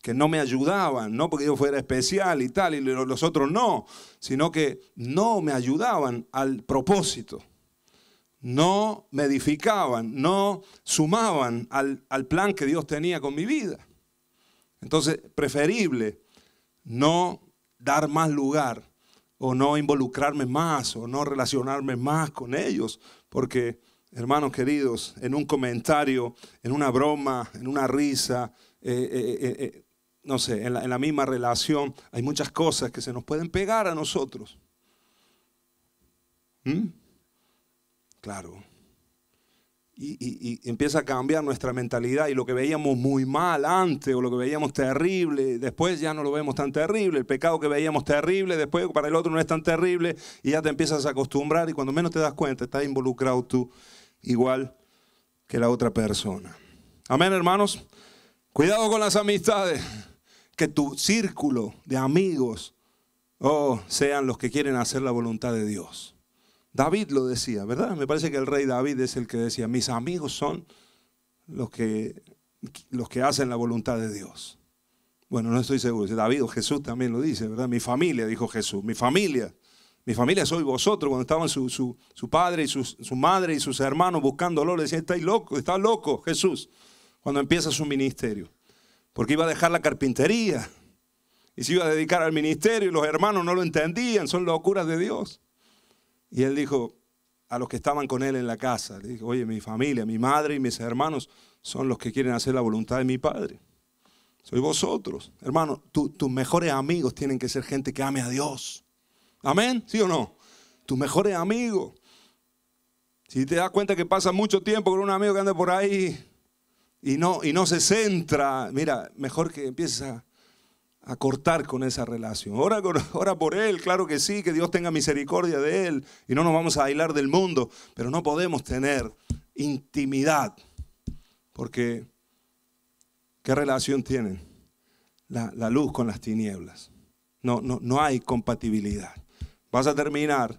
que no me ayudaban, no porque yo fuera especial y tal, y los otros no, sino que no me ayudaban al propósito, no me edificaban, no sumaban al, plan que Dios tenía con mi vida. Entonces, preferible no dar más lugar o no involucrarme más o no relacionarme más con ellos, porque, hermanos queridos, en un comentario, en una broma, en una risa, eh, eh, eh, no sé, en la, misma relación, hay muchas cosas que se nos pueden pegar a nosotros. ¿Mm? Claro. Y, y, empieza a cambiar nuestra mentalidad y lo que veíamos muy mal antes o lo que veíamos terrible, después ya no lo vemos tan terrible, el pecado que veíamos terrible, después para el otro no es tan terrible y ya te empiezas a acostumbrar y cuando menos te das cuenta estás involucrado tú igual que la otra persona. Amén hermanos, cuidado con las amistades que tu círculo de amigos oh, sean los que quieren hacer la voluntad de Dios. David lo decía, ¿verdad? Me parece que el rey David es el que decía, mis amigos son los que, los que hacen la voluntad de Dios. Bueno, no estoy seguro. David o Jesús también lo dice, ¿verdad? Mi familia, dijo Jesús, mi familia. Mi familia soy vosotros. Cuando estaban su, su, padre y su, madre y sus hermanos buscándolo, le decía, estáis loco, está loco Jesús, cuando empieza su ministerio porque iba a dejar la carpintería y se iba a dedicar al ministerio y los hermanos no lo entendían, son locuras de Dios. Y él dijo a los que estaban con él en la casa, oye, mi familia, mi madre y mis hermanos son los que quieren hacer la voluntad de mi padre. Soy vosotros. Hermano, tus mejores amigos tienen que ser gente que ame a Dios. Amén, ¿sí o no? Tus mejores amigos. Si te das cuenta que pasa mucho tiempo con un amigo que anda por ahí y no, y no se centra, mira, mejor que empieces a, cortar con esa relación. [laughs] Ora, por él, claro que sí, que Dios tenga misericordia de él y no nos vamos a aislar del mundo, pero no podemos tener intimidad porque ¿qué relación tienen la, la luz con las tinieblas? No, no, no hay compatibilidad. Vas a terminar,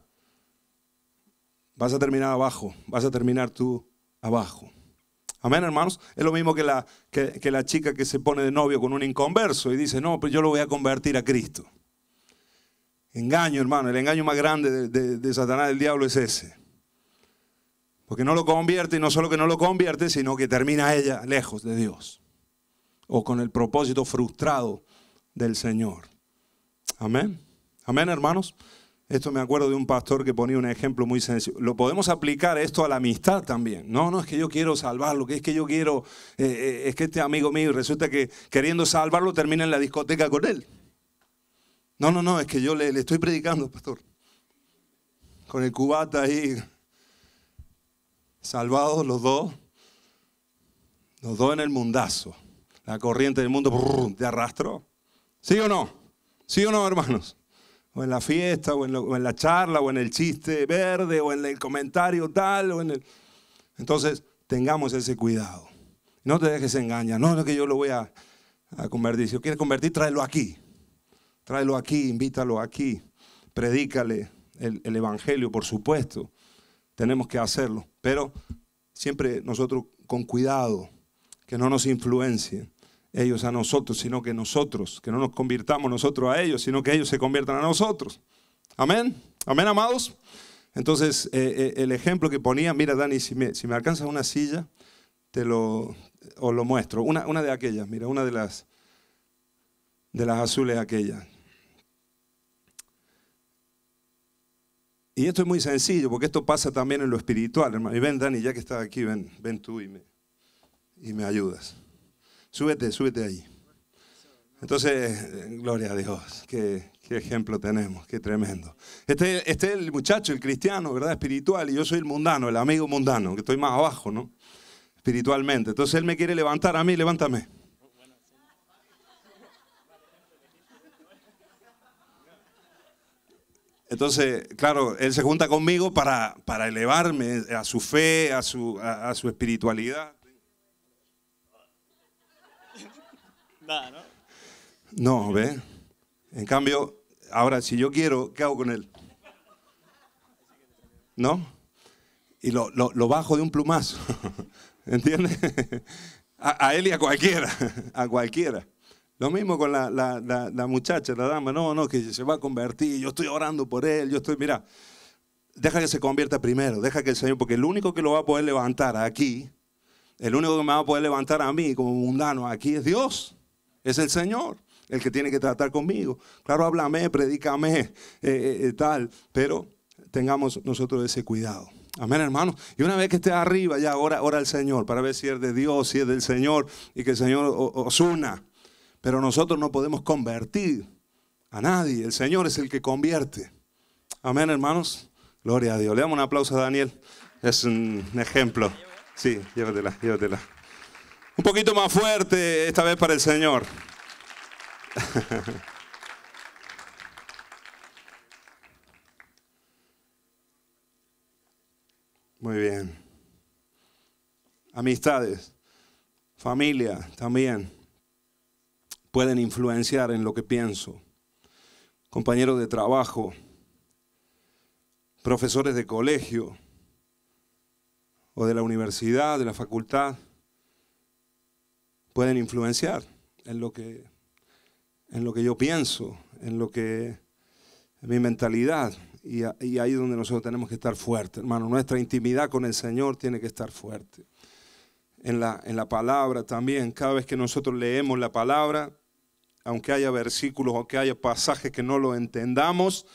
vas a terminar abajo, vas a terminar tú abajo. Amén, hermanos. Es lo mismo que la, la chica que se pone de novio con un inconverso y dice, no, pues yo lo voy a convertir a Cristo. Engaño, hermano. El engaño más grande de, de Satanás, del diablo, es ese. Porque no lo convierte y no solo que no lo convierte, sino que termina ella lejos de Dios. O con el propósito frustrado del Señor. Amén. Amén, hermanos. Esto me acuerdo de un pastor que ponía un ejemplo muy sencillo. Lo podemos aplicar esto a la amistad también. No, no es que yo quiero salvarlo, que es que yo quiero, eh, eh, es que este amigo mío resulta que queriendo salvarlo termina en la discoteca con él. No, no, no, es que yo le, estoy predicando, pastor. Con el cubata ahí, salvados los dos, los dos en el mundazo. La corriente del mundo te arrastro, ¿Sí o no? ¿Sí o no, hermanos? o en la fiesta, o en, la charla, o en el chiste verde, o en el comentario tal, o en el... Entonces, tengamos ese cuidado. No te dejes engañar, no, no es que yo lo voy a, convertir. Si lo quieres convertir, tráelo aquí. Tráelo aquí, invítalo aquí. Predícale el, el Evangelio, por supuesto. Tenemos que hacerlo, pero siempre nosotros con cuidado, que no nos influencien ellos a nosotros, sino que nosotros, que no nos convirtamos nosotros a ellos, sino que ellos se conviertan a nosotros. Amén, amén, amados. Entonces, eh, eh, el ejemplo que ponía, mira, Dani, si me, si me alcanzas una silla, te lo, os lo muestro. Una, una de aquellas, mira, una de las, de las azules aquellas. Y esto es muy sencillo, porque esto pasa también en lo espiritual, hermano. Y ven, Dani, ya que estás aquí, ven, ven tú y me, y me ayudas. Súbete, súbete ahí. Entonces, gloria a Dios, qué, ejemplo tenemos, qué tremendo. Este, este, es el muchacho, el cristiano, ¿verdad? Espiritual, y yo soy el mundano, el amigo mundano, que estoy más abajo, ¿no? Espiritualmente. Entonces él me quiere levantar a mí, levántame. Entonces, claro, él se junta conmigo para, para elevarme a su fe, a su, a su espiritualidad. No, ¿ves? En cambio, ahora, si yo quiero, ¿qué hago con él? ¿No? Y lo, bajo de un plumazo. [laughs] ¿Entiendes? A, él y a cualquiera. [laughs] A cualquiera. Lo mismo con la, la, muchacha, la dama. No, no, que se va a convertir. Yo estoy orando por él. Yo estoy, mira, deja que se convierta primero. Deja que el Señor, porque el único que lo va a poder levantar aquí, el único que me va a poder levantar a mí como mundano aquí es Dios. Es el Señor el que tiene que tratar conmigo. Claro, háblame, predícame, eh, eh, eh, tal, pero tengamos nosotros ese cuidado. Amén, hermanos. Y una vez que esté arriba, ya ora, ora al Señor para ver si es de Dios, si es del Señor y que el Señor os una. Pero nosotros no podemos convertir a nadie. El Señor es el que convierte. Amén, hermanos. Gloria a Dios. Le damos un aplauso a Daniel. Es un ejemplo. Sí, llévatela, llévatela. Un poquito más fuerte esta vez para el Señor. [laughs] Muy bien. Amistades, familia también pueden influenciar en lo que pienso. Compañeros de trabajo, profesores de colegio o de la universidad, de la facultad pueden influenciar en lo que, en lo que yo pienso, en lo que mi mentalidad. Y, ahí es donde nosotros tenemos que estar fuertes, hermano. Nuestra intimidad con el Señor tiene que estar fuerte. En la, en la palabra también, cada vez que nosotros leemos la palabra, aunque haya versículos o que haya pasajes que no lo entendamos,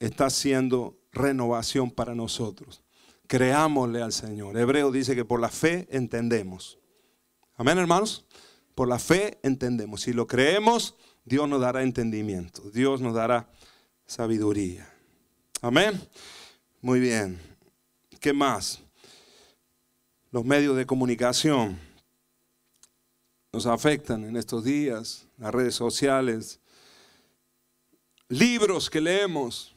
está siendo renovación para nosotros. Creámosle al Señor. Hebreo dice que por la fe entendemos. Amén, hermanos. Por la fe entendemos. Si lo creemos, Dios nos dará entendimiento. Dios nos dará sabiduría. Amén. Muy bien. ¿Qué más? Los medios de comunicación nos afectan en estos días, las redes sociales, libros que leemos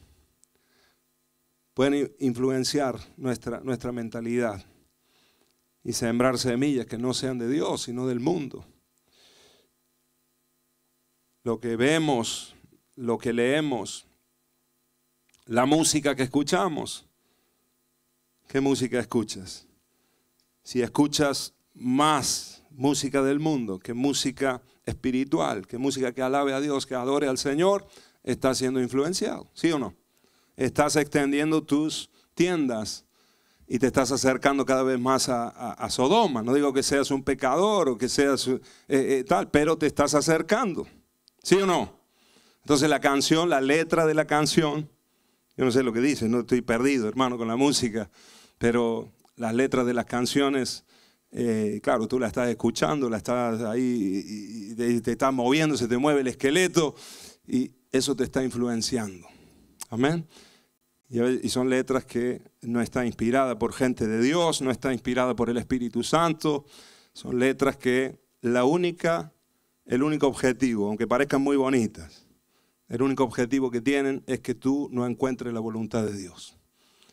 pueden influenciar nuestra, nuestra mentalidad y sembrar semillas que no sean de Dios, sino del mundo lo que vemos, lo que leemos, la música que escuchamos. ¿Qué música escuchas? Si escuchas más música del mundo que música espiritual, que música que alabe a Dios, que adore al Señor, estás siendo influenciado, ¿sí o no? Estás extendiendo tus tiendas y te estás acercando cada vez más a, Sodoma. No digo que seas un pecador o que seas eh, eh, tal, pero te estás acercando. ¿Sí o no? Entonces la canción, la letra de la canción, yo no sé lo que dice, no estoy perdido, hermano, con la música, pero las letras de las canciones, eh, claro, tú la estás escuchando, la estás ahí, y, te, estás moviendo, se te mueve el esqueleto y eso te está influenciando. Amén. Y son letras que no están inspiradas por gente de Dios, no están inspiradas por el Espíritu Santo. Son letras que la única el único objetivo, aunque parezcan muy bonitas, el único objetivo que tienen es que tú no encuentres la voluntad de Dios.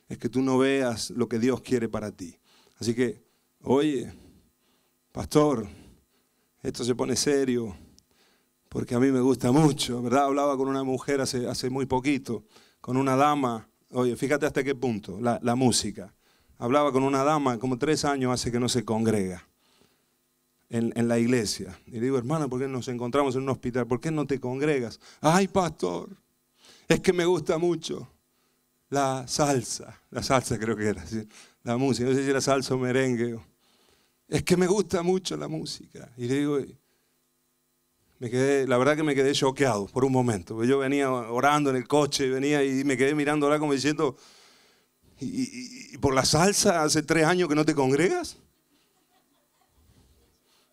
Es que tú no veas lo que Dios quiere para ti. Así que, oye, pastor, esto se pone serio, porque a mí me gusta mucho, ¿verdad? Hablaba con una mujer hace, hace muy poquito, con una dama, oye, fíjate hasta qué punto, la, la música. Hablaba con una dama, como tres años hace que no se congrega en, la iglesia. Y le digo, hermana, ¿por qué nos encontramos en un hospital? ¿Por qué no te congregas? Ay, pastor, es que me gusta mucho la salsa. La salsa creo que era, la música. No sé si era salsa o merengue. Es que me gusta mucho la música. Y le digo, me quedé, la verdad que me quedé choqueado por un momento. Yo venía orando en el coche, venía y me quedé mirando ahora como diciendo, y por la salsa hace tres años que no te congregas?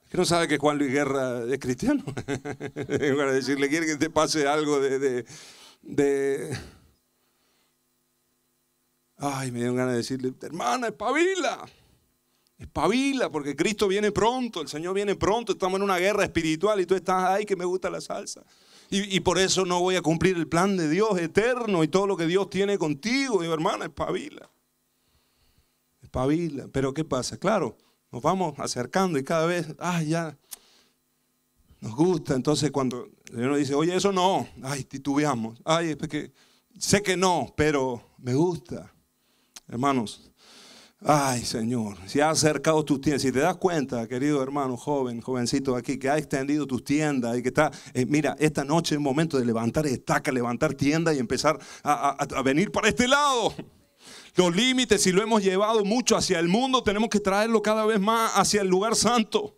que no sabe que Juan Luis Guerra es cristiano. Para [laughs] decirle, quiere que te pase algo de, de, Ay, me dio ganas de decirle, hermana, espabila. Espabila, porque Cristo viene pronto, el Señor viene pronto, estamos en una guerra espiritual y tú estás, ahí que me gusta la salsa. Y, y por eso no voy a cumplir el plan de Dios eterno y todo lo que Dios tiene contigo. Digo, hermana, espabila. Espabila. Pero ¿qué pasa? Claro, nos vamos acercando y cada vez, ay, ah, ya, nos gusta. Entonces cuando uno dice, oye, eso no, ay, titubeamos, ay, es que sé que no, pero me gusta. Hermanos, ay, Señor, si has acercado tus tiendas, si te das cuenta, querido hermano, joven, jovencito aquí, que ha extendido tus tiendas y que está, eh, mira, esta noche es momento de levantar estaca, levantar tienda y empezar a venir para este lado. Los límites, si lo hemos llevado mucho hacia el mundo, tenemos que traerlo cada vez más hacia el lugar santo.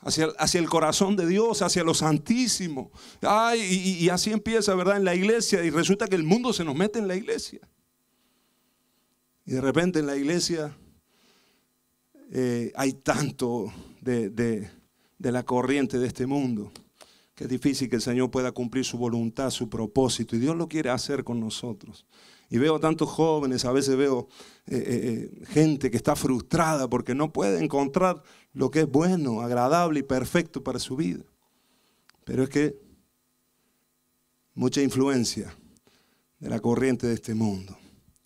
Hacia, el corazón de Dios, hacia lo santísimo. y, así empieza, ¿verdad? En la iglesia. Y resulta que el mundo se nos mete en la iglesia. Y de repente en la iglesia eh, hay tanto de, la corriente de este mundo que es difícil que el Señor pueda cumplir su voluntad, su propósito. Y Dios lo quiere hacer con nosotros. Y veo tantos jóvenes, a veces veo eh, eh, eh, gente que está frustrada porque no puede encontrar lo que es bueno, agradable y perfecto para su vida. Pero es que mucha influencia de la corriente de este mundo.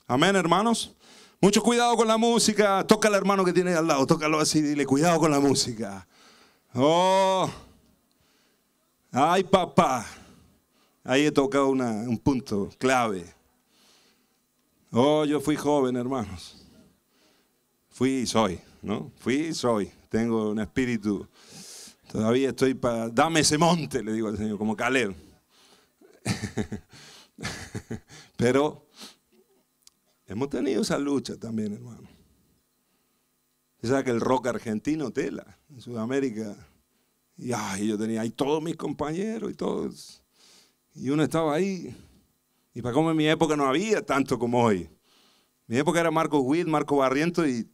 Amén, hermanos. Mucho cuidado con la música. Toca al hermano que tiene al lado, tócalo así, dile cuidado con la música. Oh, ay papá. Ahí he tocado un punto clave. Oh, yo fui joven, hermanos. Fui y soy, ¿no? Fui y soy. Tengo un espíritu. Todavía estoy para... Dame ese monte, le digo al Señor, como Caleb. [laughs] Pero hemos tenido esa lucha también, hermano. ¿Sabes que el rock argentino tela, en Sudamérica. Y yo tenía ahí todos mis compañeros y todos. Y uno estaba ahí y para cómo en mi época no había tanto como hoy. Mi época era Marco Witt, Marco Barriento y,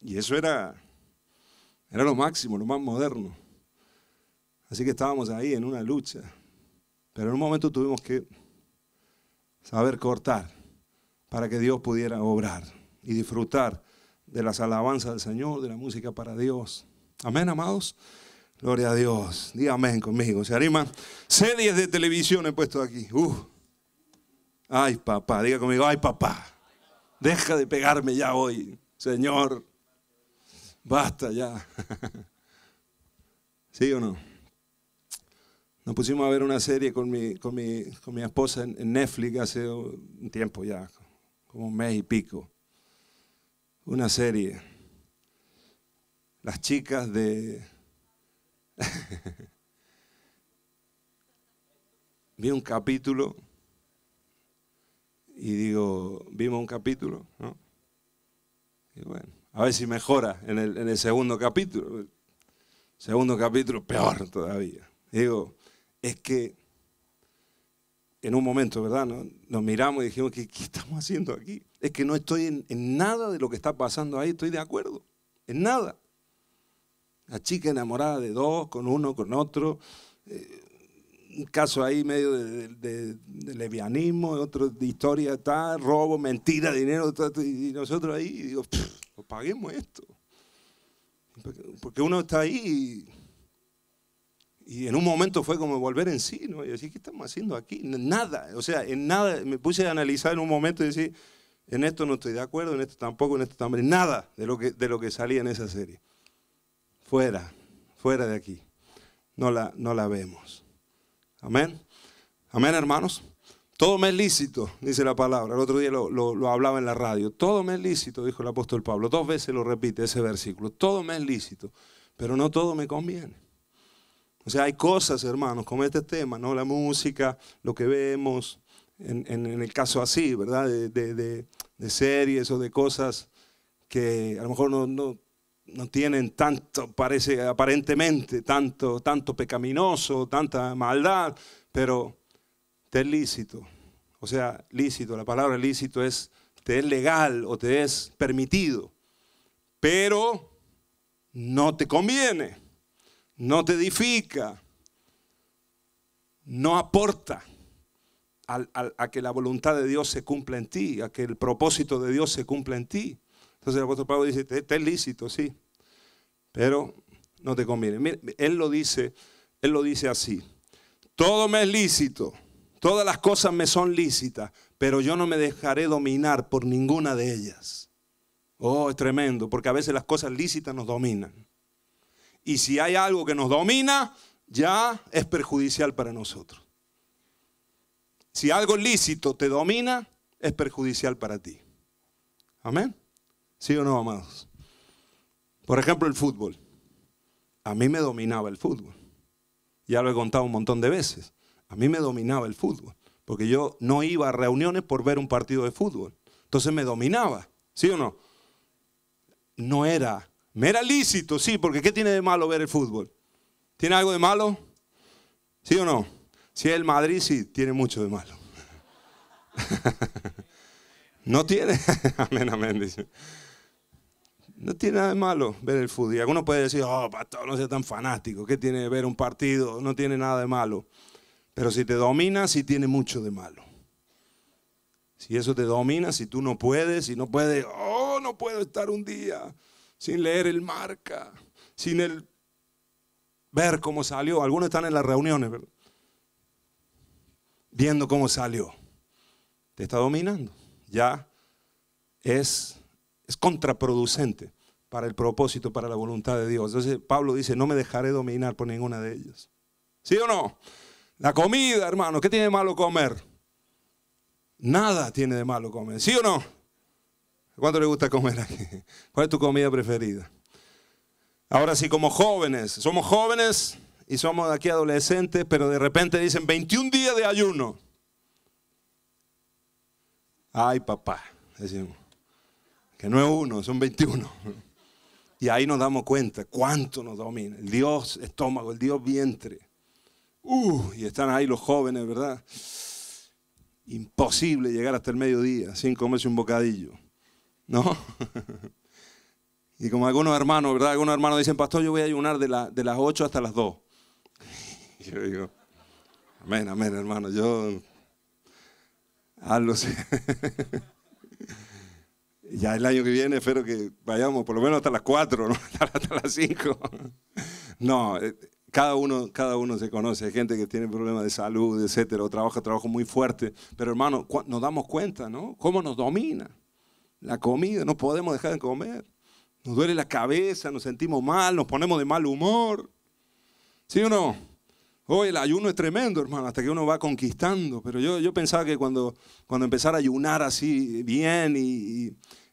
y eso era, era lo máximo, lo más moderno. Así que estábamos ahí en una lucha. Pero en un momento tuvimos que saber cortar para que Dios pudiera obrar y disfrutar de las alabanzas del Señor, de la música para Dios. Amén, amados. Gloria a Dios. Dígame conmigo. ¿Se anima? Series de televisión he puesto aquí. Ay, papá. Diga conmigo. Ay, papá. Deja de pegarme ya hoy. Señor. Basta ya. [laughs] ¿Sí o no? Nos pusimos a ver una serie con mi, con mi, con mi esposa en Netflix hace un tiempo ya, como un mes y pico. Una serie. Las chicas de [laughs] Vi un capítulo y digo, vimos un capítulo, ¿no? a ver si mejora en el, segundo capítulo. segundo capítulo, peor todavía. digo, es que en un momento, ¿verdad? Nos miramos y dijimos, ¿qué, estamos haciendo aquí? Es que no estoy en, en nada de lo que está pasando ahí, estoy de acuerdo, en nada. La chica enamorada de dos, con uno, con otro. Eh, un caso ahí medio de, de, de levianismo, otro de historia tal, robo, mentira, dinero, y nosotros ahí, digo, pues paguemos esto. Porque uno está ahí y, y, en un momento fue como volver en sí, ¿no? Y decir, ¿qué estamos haciendo aquí? Nada, o sea, en nada, me puse a analizar en un momento y decir, en esto no estoy de acuerdo, en esto tampoco, en esto también, nada de lo que, de lo que salía en esa serie fuera, fuera de aquí. No la, no la vemos. Amén. Amén, hermanos. Todo me es lícito, dice la palabra. El otro día lo, hablaba en la radio. Todo me es lícito, dijo el apóstol Pablo. Dos veces lo repite ese versículo. Todo me es lícito, pero no todo me conviene. O sea, hay cosas, hermanos, como este tema, ¿no? La música, lo que vemos, en, el caso así, ¿verdad? De, series o de cosas que a lo mejor no no tienen tanto, parece aparentemente, tanto, tanto pecaminoso, tanta maldad, pero te es lícito. O sea, lícito, la palabra lícito es, te es legal o te es permitido, pero no te conviene, no te edifica, no aporta a que la voluntad de Dios se cumpla en ti, a que el propósito de Dios se cumpla en ti. Entonces el apóstol Pablo dice, está es lícito, sí, pero no te conviene. él lo dice, él lo dice así. Todo me es lícito, todas las cosas me son lícitas, pero yo no me dejaré dominar por ninguna de ellas. Oh, es tremendo, porque a veces las cosas lícitas nos dominan. Y si hay algo que nos domina, ya es perjudicial para nosotros. Si algo lícito te domina, es perjudicial para ti. Amén. ¿Sí o no, amados? Por ejemplo, el fútbol. A mí me dominaba el fútbol. Ya lo he contado un montón de veces. A mí me dominaba el fútbol. Porque yo no iba a reuniones por ver un partido de fútbol. Entonces me dominaba. ¿Sí o no? No era. Me era lícito, sí, porque ¿qué tiene de malo ver el fútbol? ¿Tiene algo de malo? ¿Sí o no? Si es el Madrid, sí, tiene mucho de malo. [laughs] no tiene. [laughs] amén, amén, dice. No tiene nada de malo ver el fútbol. Y alguno puede decir, oh, pastor, no sea tan fanático. ¿Qué tiene ver un partido? No tiene nada de malo. Pero si te domina, sí tiene mucho de malo. Si eso te domina, si tú no puedes, si no puedes, oh, no puedo estar un día sin leer el marca, sin el ver cómo salió. Algunos están en las reuniones, ¿verdad? Viendo cómo salió. Te está dominando. Ya es es contraproducente para el propósito, para la voluntad de Dios. Entonces Pablo dice, no me dejaré dominar por ninguna de ellas. ¿Sí o no? La comida, hermano, ¿qué tiene de malo comer? Nada tiene de malo comer. ¿Sí o no? ¿Cuánto le gusta comer aquí? [laughs] ¿Cuál es tu comida preferida? Ahora sí, como jóvenes, somos jóvenes y somos aquí adolescentes, pero de repente dicen 21 días de ayuno. Ay, papá, decimos que no es uno, son 21. Y ahí nos damos cuenta cuánto nos domina. El Dios estómago, el Dios vientre. Uh, y están ahí los jóvenes, ¿verdad? Imposible llegar hasta el mediodía sin comerse un bocadillo. ¿No? [laughs] Y como algunos hermanos, ¿verdad? Algunos hermanos dicen, pastor, yo voy a ayunar de, de las 8 hasta las 2. [laughs] yo digo, amén, amén, hermano, yo hazlo. [laughs] ya el año que viene espero que vayamos por lo menos hasta las 4, [laughs] hasta las 5. No, eh, cada uno, cada uno se conoce, hay gente que tiene problemas de salud, etcétera, o trabaja trabajo muy fuerte, pero hermano, nos damos cuenta, ¿no? ¿Cómo nos domina la comida? No podemos dejar de comer. Nos duele la cabeza, nos sentimos mal, nos ponemos de mal humor. ¿Sí o no? Hoy el ayuno es tremendo, hermano, hasta que uno va conquistando. Pero yo, yo pensaba que cuando, cuando a ayunar así bien y,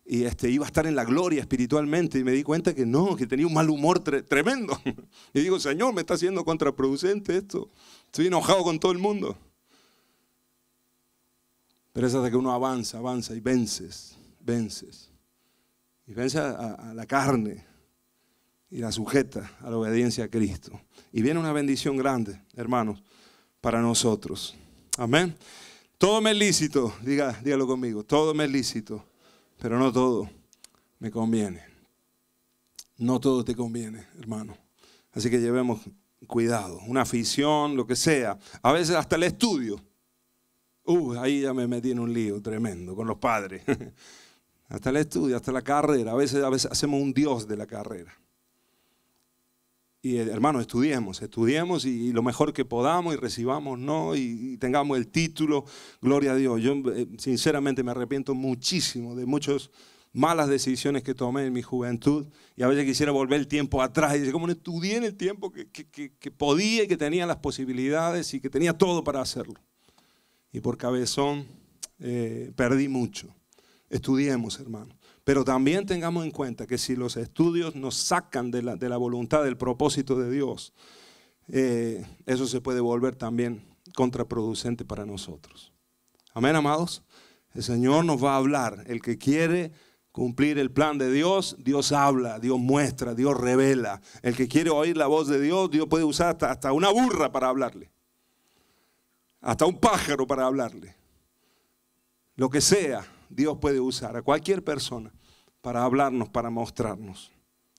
y este, iba a estar en la gloria espiritualmente y me di cuenta que no, que tenía un mal humor tremendo. [laughs] Y digo, Señor, me está haciendo contraproducente esto. Estoy enojado con todo el mundo. Pero es hasta que uno avanza, avanza y vences, vences. Y vence a, la carne y la sujeta a la obediencia a Cristo. Y viene una bendición grande, hermanos, para nosotros. Amén. Todo me es lícito, diga, dígalo conmigo, todo me es lícito pero no todo me conviene. No todo te conviene, hermano. Así que llevemos cuidado, una afición, lo que sea. A veces hasta el estudio. Uh, ahí ya me metí en un lío tremendo con los padres. [laughs] hasta el estudio, hasta la carrera. A veces, a veces hacemos un dios de la carrera. Y eh, hermano, estudiemos, estudiemos y, lo mejor que podamos y recibamos, ¿no? Y, tengamos el título, gloria a Dios. Yo eh, sinceramente me arrepiento muchísimo de muchas malas decisiones que tomé en mi juventud y a veces quisiera volver el tiempo atrás y decir, ¿cómo no estudié en el tiempo que, podía y que tenía las posibilidades y que tenía todo para hacerlo. Y por cabezón eh, perdí mucho. Estudiemos, hermano. Pero también tengamos en cuenta que si los estudios nos sacan de la, voluntad, del propósito de Dios, eh, eso se puede volver también contraproducente para nosotros. Amén, amados. El Señor nos va a hablar. El que quiere cumplir el plan de Dios, Dios habla, Dios muestra, Dios revela. El que quiere oír la voz de Dios, Dios puede usar hasta una burra para hablarle. Hasta un pájaro para hablarle. Lo que sea, Dios puede usar a cualquier persona para hablarnos, para mostrarnos.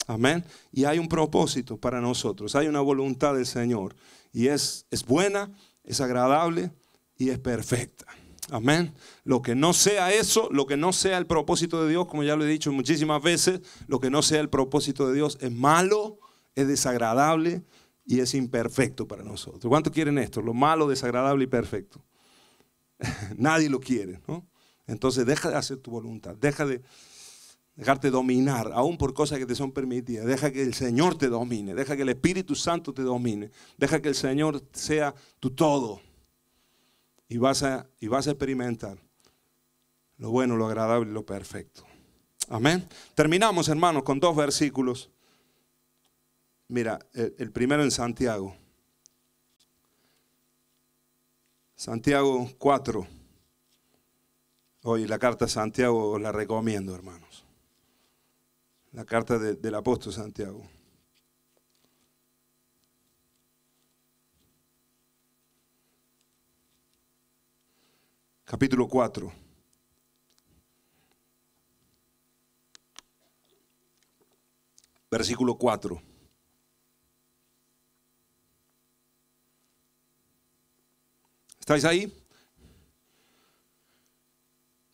Amén. Y hay un propósito para nosotros, hay una voluntad del Señor. Y es, es buena, es agradable y es perfecta. Amén. Lo que no sea eso, lo que no sea el propósito de Dios, como ya lo he dicho muchísimas veces, lo que no sea el propósito de Dios es malo, es desagradable y es imperfecto para nosotros. ¿Cuánto quieren esto? Lo malo, desagradable y perfecto. [laughs] Nadie lo quiere, ¿no? Entonces deja de hacer tu voluntad, deja de dejarte dominar, aún por cosas que te son permitidas. Deja que el Señor te domine, deja que el Espíritu Santo te domine, deja que el Señor sea tu todo. Y vas a, y vas a experimentar lo bueno, lo agradable y lo perfecto. Amén. Terminamos, hermanos, con dos versículos. Mira, el, el primero en Santiago. Santiago 4. Hoy la carta Santiago la recomiendo, hermanos. La carta del apóstol Santiago. Capítulo 4. Versículo 4. ¿Estáis ahí?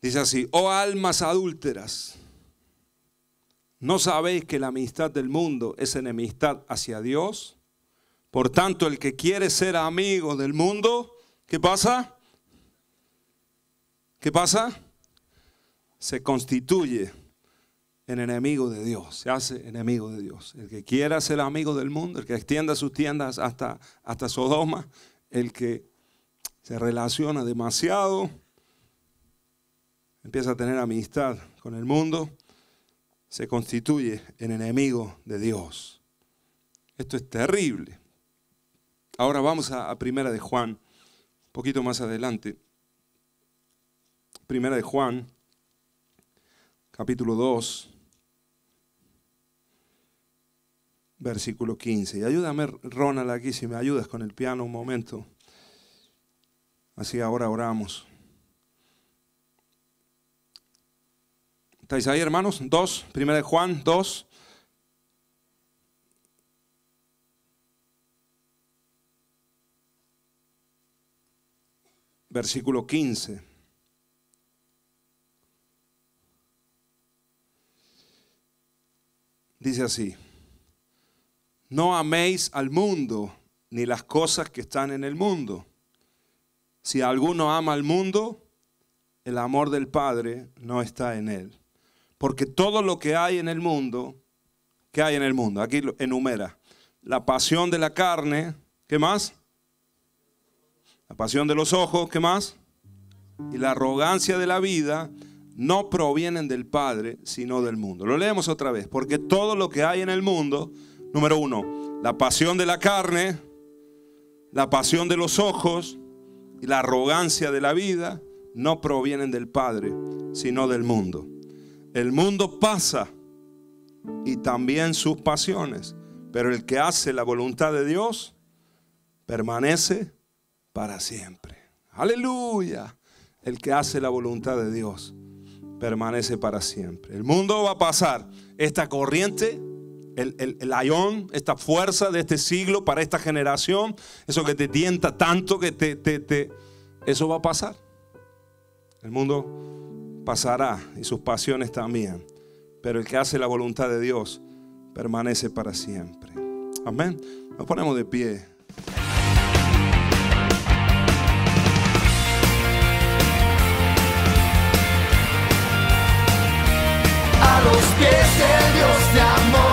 Dice así, oh almas adúlteras, ¿no sabéis que la amistad del mundo es enemistad hacia Dios? Por tanto, el que quiere ser amigo del mundo, ¿qué pasa? ¿Qué pasa? Se constituye en enemigo de Dios, se hace enemigo de Dios. El que quiera ser amigo del mundo, el que extienda sus tiendas hasta, hasta Sodoma, el que se relaciona demasiado empieza a tener amistad con el mundo, se constituye en enemigo de Dios. Esto es terrible. Ahora vamos a, Primera de Juan, un poquito más adelante. Primera de Juan, capítulo 2, versículo 15. Y ayúdame, Ronald, aquí, si me ayudas con el piano un momento. Así ahora oramos. ¿Estáis hermanos? dos primera de Juan 2. Versículo 15. Dice así, no améis al mundo ni las cosas que están en el mundo. Si alguno ama al mundo, el amor del Padre no está en él. Porque todo lo que hay en el mundo, ¿qué hay en el mundo? Aquí lo enumera. La pasión de la carne, ¿qué más? La pasión de los ojos, ¿qué más? Y la arrogancia de la vida no provienen del Padre, sino del mundo. Lo leemos otra vez, porque todo lo que hay en el mundo, número uno, la pasión de la carne, la pasión de los ojos y la arrogancia de la vida, no provienen del Padre, sino del mundo. El mundo pasa y también sus pasiones, pero el que hace la voluntad de Dios permanece para siempre. Aleluya. El que hace la voluntad de Dios permanece para siempre. El mundo va a pasar. Esta corriente, el, ayón, esta fuerza de este siglo para esta generación, eso que te tienta tanto que te, te, te eso va a pasar. El mundo pasará y sus pasiones también. Pero el que hace la voluntad de Dios permanece para siempre. Amén. Nos ponemos de pie. A los pies de Dios de amor.